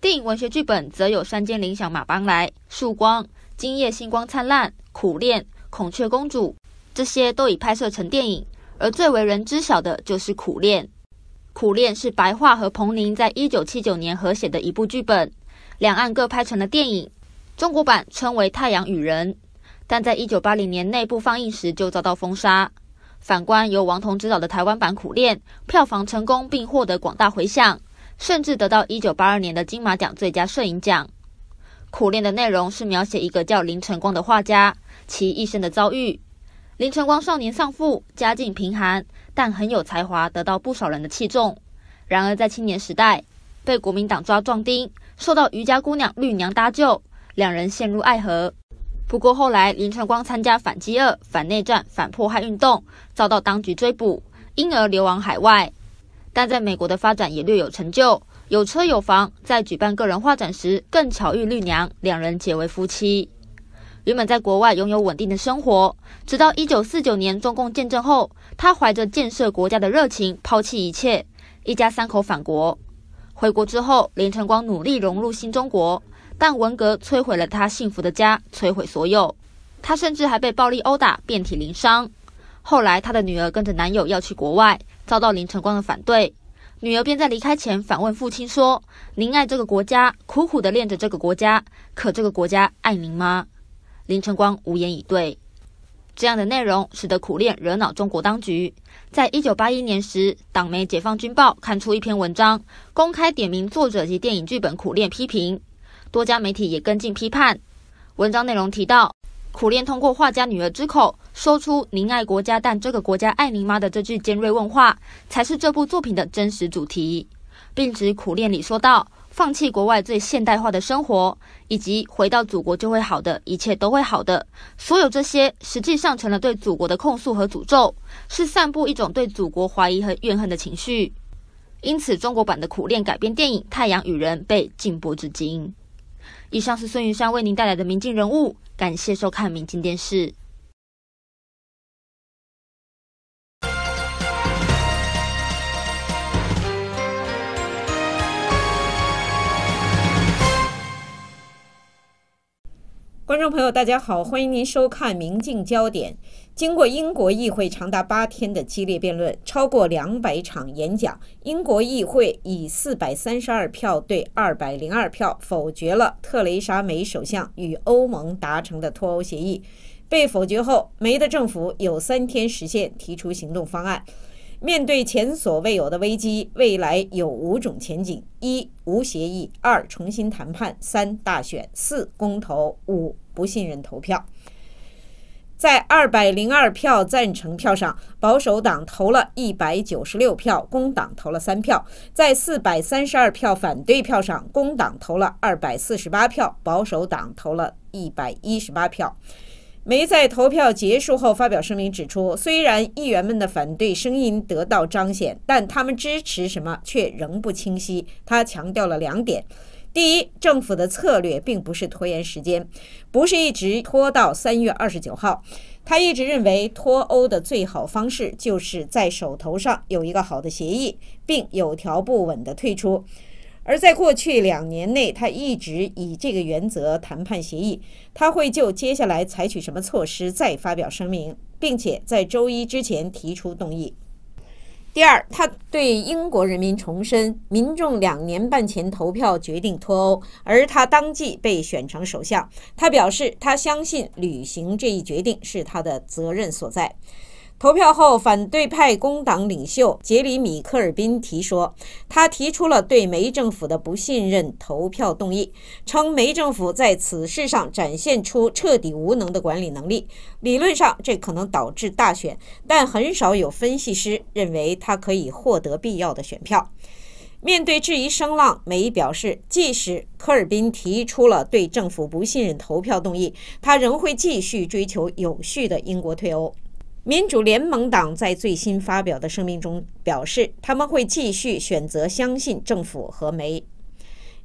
电影文学剧本则有《山间铃响马帮来》，《曙光》，《今夜星光灿烂》，《苦恋》《孔雀公主》。这些都已拍摄成电影，而最为人知晓的就是《苦恋》。苦恋是白桦和彭宁在一九七九年合写的一部剧本，两岸各拍成了电影。中国版称为《太阳与人》，但在一九八零年内部放映时就遭到封杀。反观由王彤执导的台湾版《苦恋》，票房成功并获得广大回响，甚至得到一九八二年的金马奖最佳摄影奖。苦恋》的内容是描写一个叫林晨光的画家其一生的遭遇。林晨光少年丧父，家境贫寒。但很有才华，得到不少人的器重。然而，在青年时代，被国民党抓壮丁，受到渔家姑娘绿娘搭救，两人陷入爱河。不过后来，林传光参加反饥饿、反内战、反迫害运动，遭到当局追捕，因而流亡海外。但在美国的发展也略有成就，有车有房。在举办个人画展时，更巧遇绿娘，两人结为夫妻。原本在国外拥有稳定的生活，直到1949年中共建政后。他怀着建设国家的热情，抛弃一切，一家三口返国。回国之后，林晨光努力融入新中国，但文革摧毁了他幸福的家，摧毁所有。他甚至还被暴力殴打，遍体鳞伤。后来，他的女儿跟着男友要去国外，遭到林晨光的反对。女儿便在离开前反问父亲说：“您爱这个国家，苦苦的恋着这个国家，可这个国家爱您吗？”林晨光无言以对。这样的内容使得《苦练》惹恼中国当局。在一九八一年时，党媒《解放军报》刊出一篇文章，公开点名作者及电影剧本《苦练》批评。多家媒体也跟进批判。文章内容提到，《苦练》通过画家女儿之口说出“您爱国家，但这个国家爱您妈”的这句尖锐问话，才是这部作品的真实主题，并指《苦练》里说道。放弃国外最现代化的生活，以及回到祖国就会好的一切都会好的，所有这些实际上成了对祖国的控诉和诅咒，是散布一种对祖国怀疑和怨恨的情绪。因此，中国版的《苦练》改编电影《太阳与人》被禁播至今。以上是孙云山为您带来的《明镜人物》，感谢收看《明镜电视》。观众朋友，大家好，欢迎您收看《明镜焦点》。经过英国议会长达八天的激烈辩论，超过两百场演讲，英国议会以四百三十二票对二百零二票否决了特蕾莎梅首相与欧盟达成的脱欧协议。被否决后，梅的政府有三天时限提出行动方案。面对前所未有的危机，未来有五种前景：一、无协议；二、重新谈判；三、大选；四、公投；五。不信任投票，在二百零二票赞成票上，保守党投了一百九十六票，工党投了三票；在四百三十二票反对票上，工党投了二百四十八票，保守党投了一百一十八票。梅在投票结束后发表声明，指出虽然议员们的反对声音得到彰显，但他们支持什么却仍不清晰。他强调了两点。第一，政府的策略并不是拖延时间，不是一直拖到三月二十九号。他一直认为脱欧的最好方式就是在手头上有一个好的协议，并有条不紊地退出。而在过去两年内，他一直以这个原则谈判协议。他会就接下来采取什么措施再发表声明，并且在周一之前提出动议。第二，他对英国人民重申，民众两年半前投票决定脱欧，而他当即被选成首相。他表示，他相信履行这一决定是他的责任所在。投票后，反对派工党领袖杰里米·科尔宾提说，他提出了对梅政府的不信任投票动议，称梅政府在此事上展现出彻底无能的管理能力。理论上，这可能导致大选，但很少有分析师认为他可以获得必要的选票。面对质疑声浪，梅表示，即使科尔宾提出了对政府不信任投票动议，他仍会继续追求有序的英国退欧。民主联盟党在最新发表的声明中表示，他们会继续选择相信政府和梅。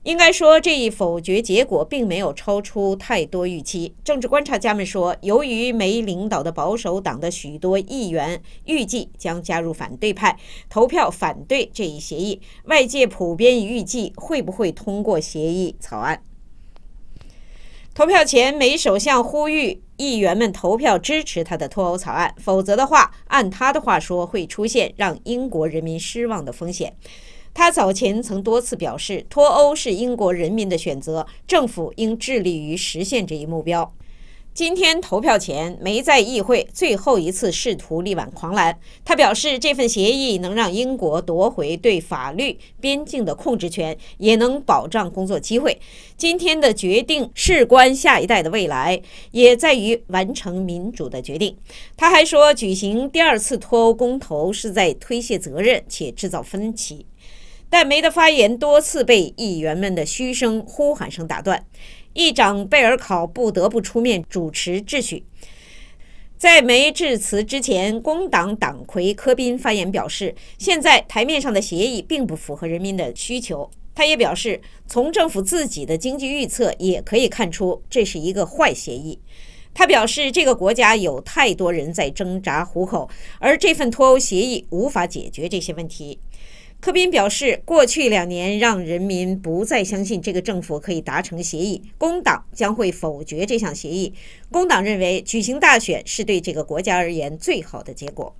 应该说，这一否决结果并没有超出太多预期。政治观察家们说，由于梅领导的保守党的许多议员预计将加入反对派投票反对这一协议，外界普遍预计会不会通过协议草案。投票前，梅首相呼吁议员们投票支持他的脱欧草案，否则的话，按他的话说，会出现让英国人民失望的风险。他早前曾多次表示，脱欧是英国人民的选择，政府应致力于实现这一目标。今天投票前，梅在议会最后一次试图力挽狂澜。他表示，这份协议能让英国夺回对法律边境的控制权，也能保障工作机会。今天的决定事关下一代的未来，也在于完成民主的决定。他还说，举行第二次脱欧公投是在推卸责任且制造分歧。但梅的发言多次被议员们的嘘声、呼喊声打断。议长贝尔考不得不出面主持秩序。在没致辞之前，工党党魁科宾发言表示，现在台面上的协议并不符合人民的需求。他也表示，从政府自己的经济预测也可以看出，这是一个坏协议。他表示，这个国家有太多人在挣扎糊口，而这份脱欧协议无法解决这些问题。科宾表示，过去两年让人民不再相信这个政府可以达成协议。工党将会否决这项协议。工党认为，举行大选是对这个国家而言最好的结果。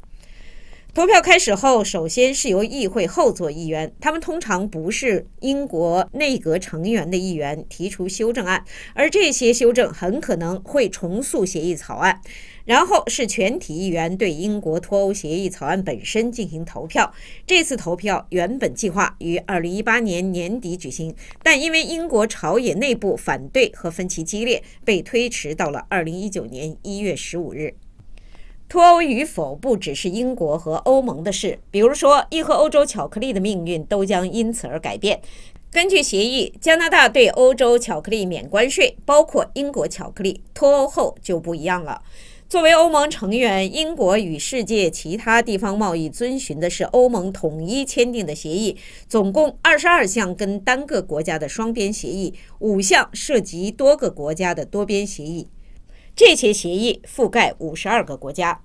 投票开始后，首先是由议会后座议员，他们通常不是英国内阁成员的议员提出修正案，而这些修正很可能会重塑协议草案。然后是全体议员对英国脱欧协议草案本身进行投票。这次投票原本计划于二零一八年年底举行，但因为英国朝野内部反对和分歧激烈，被推迟到了二零一九年一月十五日。脱欧与否不只是英国和欧盟的事，比如说，一盒欧洲巧克力的命运都将因此而改变。根据协议，加拿大对欧洲巧克力免关税，包括英国巧克力。脱欧后就不一样了。作为欧盟成员，英国与世界其他地方贸易遵循的是欧盟统一签订的协议，总共二十二项跟单个国家的双边协议，五项涉及多个国家的多边协议。这些协议覆盖五十二个国家，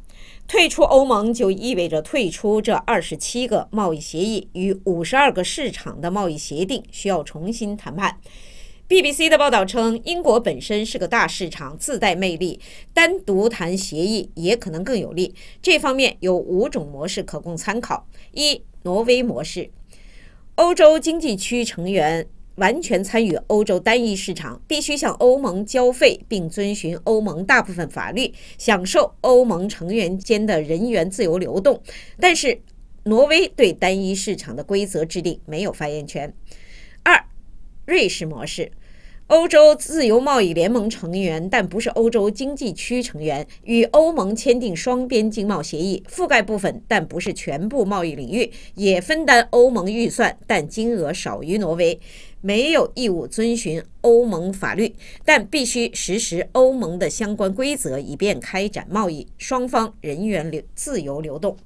退出欧盟就意味着退出这二十七个贸易协议与五十二个市场的贸易协定，需要重新谈判。BBC 的报道称，英国本身是个大市场，自带魅力，单独谈协议也可能更有利。这方面有五种模式可供参考：一、挪威模式，欧洲经济区成员完全参与欧洲单一市场，必须向欧盟交费，并遵循欧盟大部分法律，享受欧盟成员间的人员自由流动，但是挪威对单一市场的规则制定没有发言权；二、瑞士模式。欧洲自由贸易联盟成员，但不是欧洲经济区成员；与欧盟签订双边经贸协议，覆盖部分但不是全部贸易领域；也分担欧盟预算，但金额少于挪威；没有义务遵循欧盟法律，但必须实施欧盟的相关规则，以便开展贸易；双方人员流自由流动。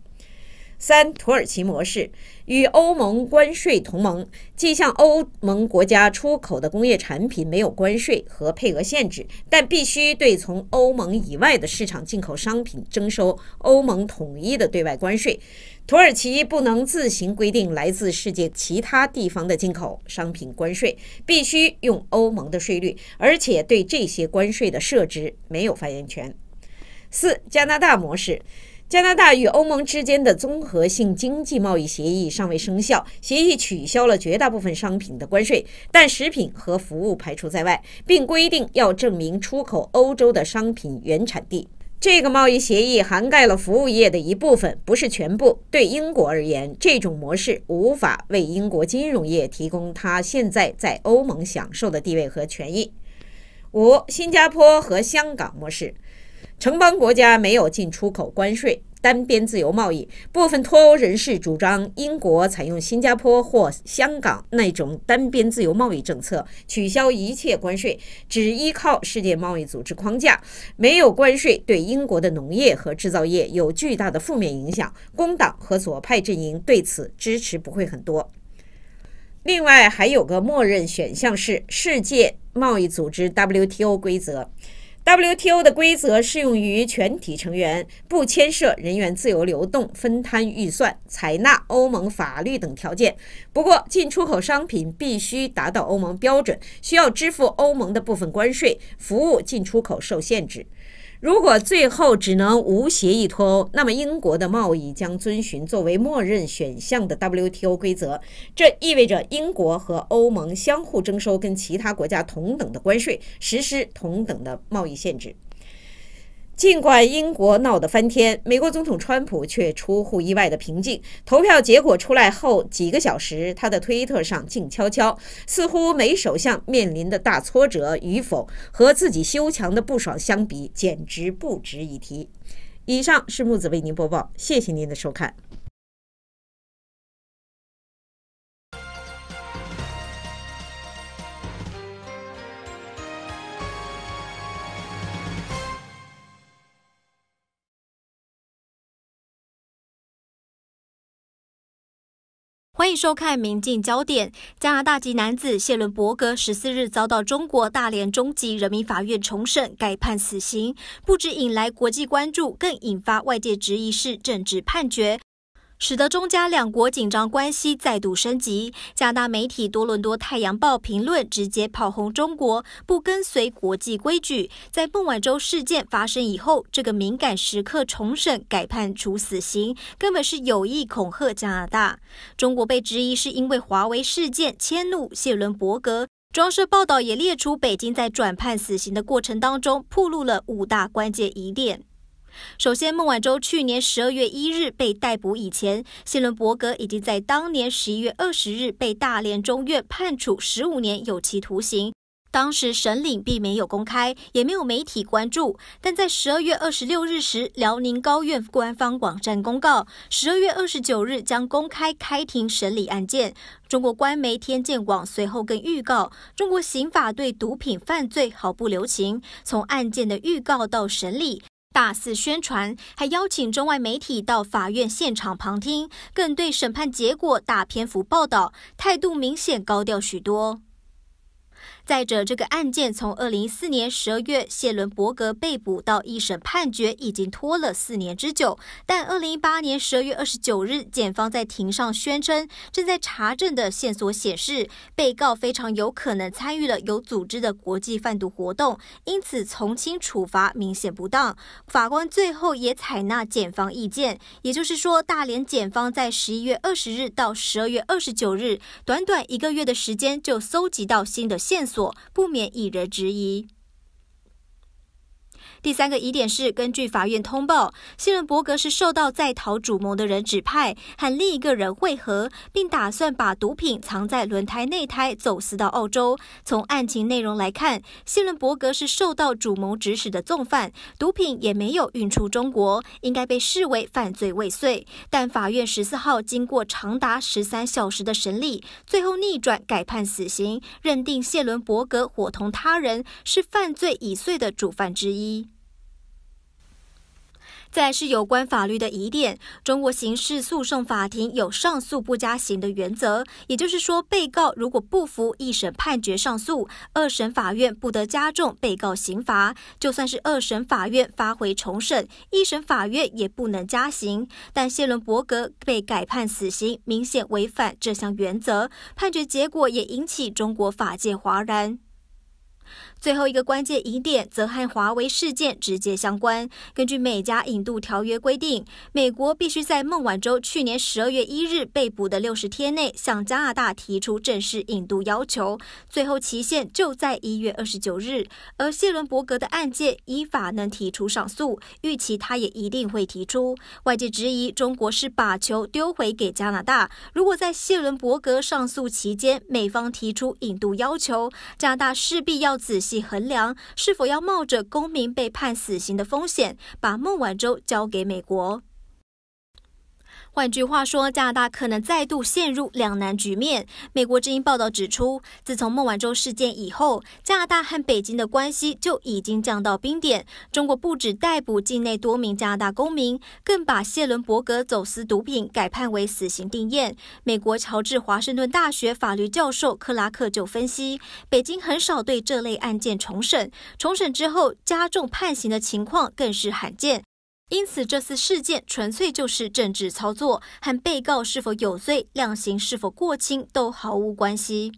三、土耳其模式与欧盟关税同盟，既向欧盟国家出口的工业产品没有关税和配额限制，但必须对从欧盟以外的市场进口商品征收欧盟统一的对外关税。土耳其不能自行规定来自世界其他地方的进口商品关税，必须用欧盟的税率，而且对这些关税的设置没有发言权。四、加拿大模式。加拿大与欧盟之间的综合性经济贸易协议尚未生效。协议取消了绝大部分商品的关税，但食品和服务排除在外，并规定要证明出口欧洲的商品原产地。这个贸易协议涵盖了服务业的一部分，不是全部。对英国而言，这种模式无法为英国金融业提供它现在在欧盟享受的地位和权益。五、新加坡和香港模式。城邦国家没有进出口关税，单边自由贸易。部分脱欧人士主张英国采用新加坡或香港那种单边自由贸易政策，取消一切关税，只依靠世界贸易组织框架。没有关税对英国的农业和制造业有巨大的负面影响。工党和左派阵营对此支持不会很多。另外还有个默认选项是世界贸易组织 WTO 规则。WTO 的规则适用于全体成员，不牵涉人员自由流动、分摊预算、采纳欧盟法律等条件。不过，进出口商品必须达到欧盟标准，需要支付欧盟的部分关税，服务进出口受限制。如果最后只能无协议脱欧，那么英国的贸易将遵循作为默认选项的 WTO 规则，这意味着英国和欧盟相互征收跟其他国家同等的关税，实施同等的贸易限制。尽管英国闹得翻天，美国总统川普却出乎意外的平静。投票结果出来后几个小时，他的推特上静悄悄，似乎美首相面临的大挫折与否和自己修墙的不爽相比，简直不值一提。以上是木子为您播报，谢谢您的收看。欢迎收看《民进焦点》。加拿大籍男子谢伦伯格十四日遭到中国大连中级人民法院重审，改判死刑，不止引来国际关注，更引发外界质疑是政治判决。使得中加两国紧张关系再度升级。加拿大媒体《多伦多太阳报》评论，直接炮轰中国不跟随国际规矩。在孟晚舟事件发生以后，这个敏感时刻重审改判处死刑，根本是有意恐吓加拿大。中国被质疑是因为华为事件迁怒谢伦伯格。装饰报道也列出北京在转判死刑的过程当中，暴露了五大关键疑点。首先，孟晚舟去年十二月一日被逮捕以前，谢伦伯格已经在当年十一月二十日被大连中院判处十五年有期徒刑。当时审理并没有公开，也没有媒体关注。但在十二月二十六日时，辽宁高院官方网站公告，十二月二十九日将公开开庭审理案件。中国官媒天健网随后更预告，中国刑法对毒品犯罪毫不留情，从案件的预告到审理。大肆宣传，还邀请中外媒体到法院现场旁听，更对审判结果大篇幅报道，态度明显高调许多。再者，这个案件从二零一四年十二月谢伦伯格被捕到一审判决，已经拖了四年之久。但二零一八年十二月二十九日，检方在庭上宣称，正在查证的线索显示，被告非常有可能参与了有组织的国际贩毒活动，因此从轻处罚明显不当。法官最后也采纳检方意见，也就是说，大连检方在十一月二十日到十二月二十九日，短短一个月的时间就搜集到新的线索。不免引人质疑。第三个疑点是，根据法院通报，谢伦伯格是受到在逃主谋的人指派，和另一个人会合，并打算把毒品藏在轮胎内胎，走私到澳洲。从案情内容来看，谢伦伯格是受到主谋指使的纵犯，毒品也没有运出中国，应该被视为犯罪未遂。但法院十四号经过长达十三小时的审理，最后逆转改判死刑，认定谢伦伯格伙同他人是犯罪已遂的主犯之一。再是有关法律的疑点，中国刑事诉讼法庭有上诉不加刑的原则，也就是说，被告如果不服一审判决上诉，二审法院不得加重被告刑罚。就算是二审法院发回重审，一审法院也不能加刑。但谢伦伯格被改判死刑，明显违反这项原则，判决结果也引起中国法界哗然。最后一个关键疑点则和华为事件直接相关。根据美加引渡条约规定，美国必须在孟晚舟去年十二月一日被捕的六十天内向加拿大提出正式引渡要求，最后期限就在一月二十九日。而谢伦伯格的案件依法能提出上诉，预期他也一定会提出。外界质疑中国是把球丢回给加拿大。如果在谢伦伯格上诉期间，美方提出引渡要求，加拿大势必要仔细。衡量是否要冒着公民被判死刑的风险，把孟晚舟交给美国。换句话说，加拿大可能再度陷入两难局面。美国之音报道指出，自从孟晚舟事件以后，加拿大和北京的关系就已经降到冰点。中国不止逮捕境内多名加拿大公民，更把谢伦伯格走私毒品改判为死刑定验。美国乔治华盛顿大学法律教授克拉克就分析，北京很少对这类案件重审，重审之后加重判刑的情况更是罕见。因此，这次事件纯粹就是政治操作，和被告是否有罪、量刑是否过轻都毫无关系。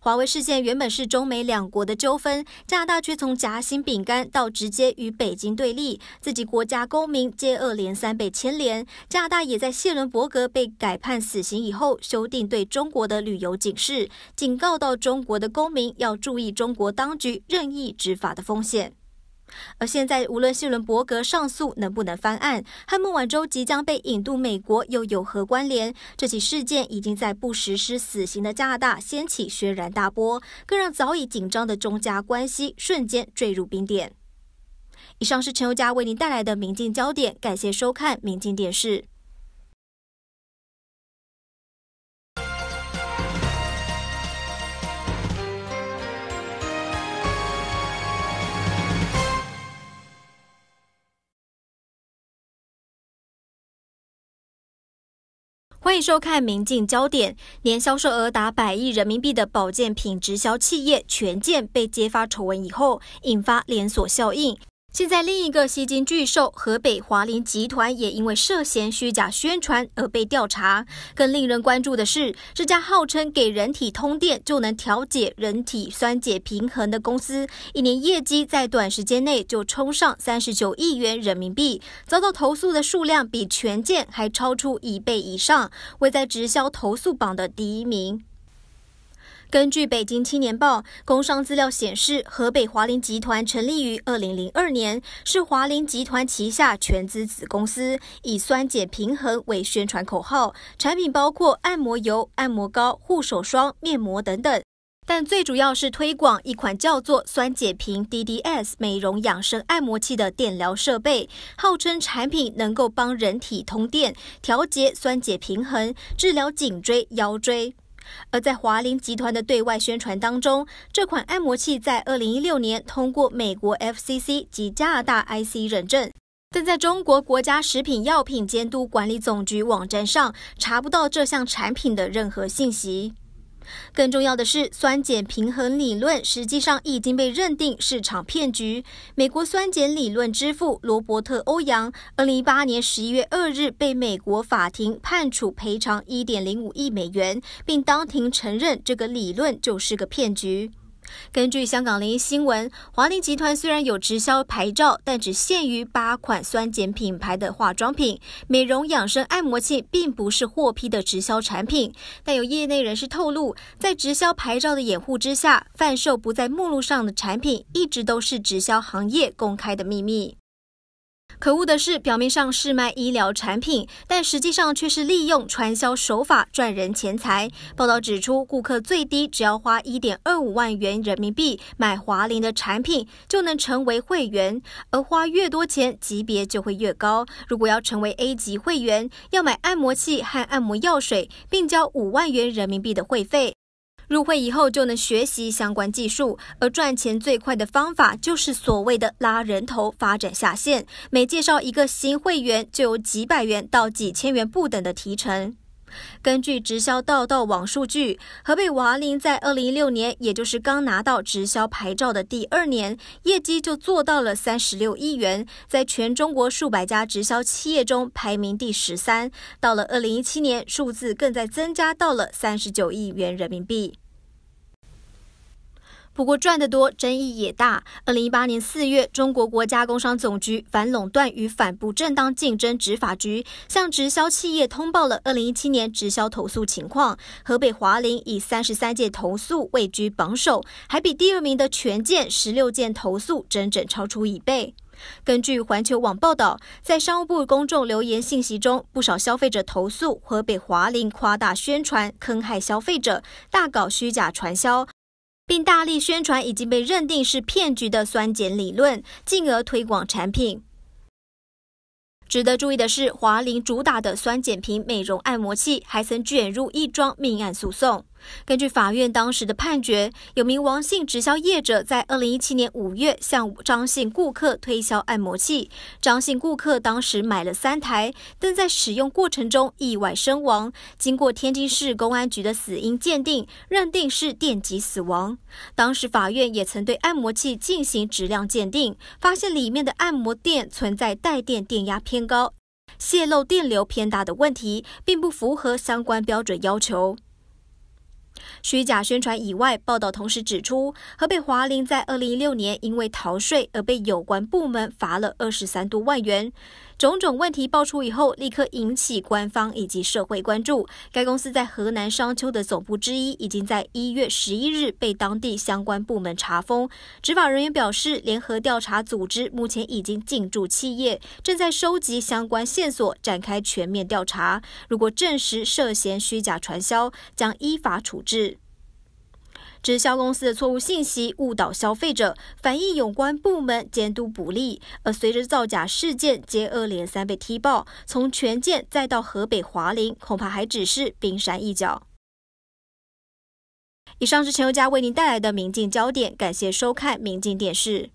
华为事件原本是中美两国的纠纷，加拿大却从夹心饼干到直接与北京对立，自己国家公民接二连三被牵连。加拿大也在谢伦伯格被改判死刑以后，修订对中国的旅游警示，警告到中国的公民要注意中国当局任意执法的风险。而现在，无论谢伦伯格上诉能不能翻案，汉孟晚舟即将被引渡美国又有何关联？这起事件已经在不实施死刑的加拿大掀起轩然大波，更让早已紧张的中加关系瞬间坠入冰点。以上是陈宥嘉为您带来的《明镜焦点》，感谢收看《明镜电视》。欢迎收看《民进焦点》。年销售额达百亿人民币的保健品直销企业权健被揭发丑闻以后，引发连锁效应。现在，另一个吸金巨兽河北华林集团也因为涉嫌虚假宣传而被调查。更令人关注的是，这家号称给人体通电就能调节人体酸碱平衡的公司，一年业绩在短时间内就冲上三十九亿元人民币，遭到投诉的数量比权健还超出一倍以上，位在直销投诉榜的第一名。根据《北京青年报》工商资料显示，河北华林集团成立于二零零二年，是华林集团旗下全资子公司，以“酸碱平衡”为宣传口号，产品包括按摩油、按摩膏、护手霜、面膜等等。但最主要是推广一款叫做“酸碱平 DDS 美容养生按摩器”的电疗设备，号称产品能够帮人体通电，调节酸碱平衡，治疗颈椎、腰椎。而在华林集团的对外宣传当中，这款按摩器在二零一六年通过美国 FCC 及加拿大 IC 认证，但在中国国家食品药品监督管理总局网站上查不到这项产品的任何信息。更重要的是，酸碱平衡理论实际上已经被认定是场骗局。美国酸碱理论之父罗伯特·欧阳，2018年11月2日被美国法庭判处赔偿1.05亿美元，并当庭承认这个理论就是个骗局。根据香港零一新闻，华林集团虽然有直销牌照，但只限于八款酸碱品牌的化妆品、美容养生按摩器，并不是获批的直销产品。但有业内人士透露，在直销牌照的掩护之下，贩售不在目录上的产品，一直都是直销行业公开的秘密。可恶的是，表面上是卖医疗产品，但实际上却是利用传销手法赚人钱财。报道指出，顾客最低只要花一点二五万元人民币买华林的产品，就能成为会员，而花越多钱，级别就会越高。如果要成为 A 级会员，要买按摩器和按摩药水，并交五万元人民币的会费。入会以后就能学习相关技术，而赚钱最快的方法就是所谓的拉人头发展下线，每介绍一个新会员就有几百元到几千元不等的提成。根据直销道道网数据，河北娃林在二零一六年，也就是刚拿到直销牌照的第二年，业绩就做到了三十六亿元，在全中国数百家直销企业中排名第十三。到了二零一七年，数字更在增加到了三十九亿元人民币。不过赚得多，争议也大。二零一八年四月，中国国家工商总局反垄断与反不正当竞争执法局向直销企业通报了二零一七年直销投诉情况。河北华林以三十三件投诉位居榜首，还比第二名的权健十六件投诉整整超出一倍。根据环球网报道，在商务部公众留言信息中，不少消费者投诉河北华林夸大宣传、坑害消费者，大搞虚假传销。并大力宣传已经被认定是骗局的酸碱理论，进而推广产品。值得注意的是，华林主打的酸碱瓶美容按摩器还曾卷入一桩命案诉讼。根据法院当时的判决，有名王姓直销业者在二零一七年五月向张姓顾客推销按摩器，张姓顾客当时买了三台，但在使用过程中意外身亡。经过天津市公安局的死因鉴定，认定是电击死亡。当时法院也曾对按摩器进行质量鉴定，发现里面的按摩垫存在带电电压偏高、泄漏电流偏大的问题，并不符合相关标准要求。虚假宣传以外，报道同时指出，河北华林在2016年因为逃税而被有关部门罚了23多万元。种种问题爆出以后，立刻引起官方以及社会关注。该公司在河南商丘的总部之一，已经在一月十一日被当地相关部门查封。执法人员表示，联合调查组织目前已经进驻企业，正在收集相关线索，展开全面调查。如果证实涉嫌虚假传销，将依法处置。直销公司的错误信息误导消费者，反映有关部门监督不力。而随着造假事件接二连三被踢爆，从权健再到河北华林，恐怕还只是冰山一角。以上是陈宥嘉为您带来的《民镜焦点》，感谢收看《民镜电视》。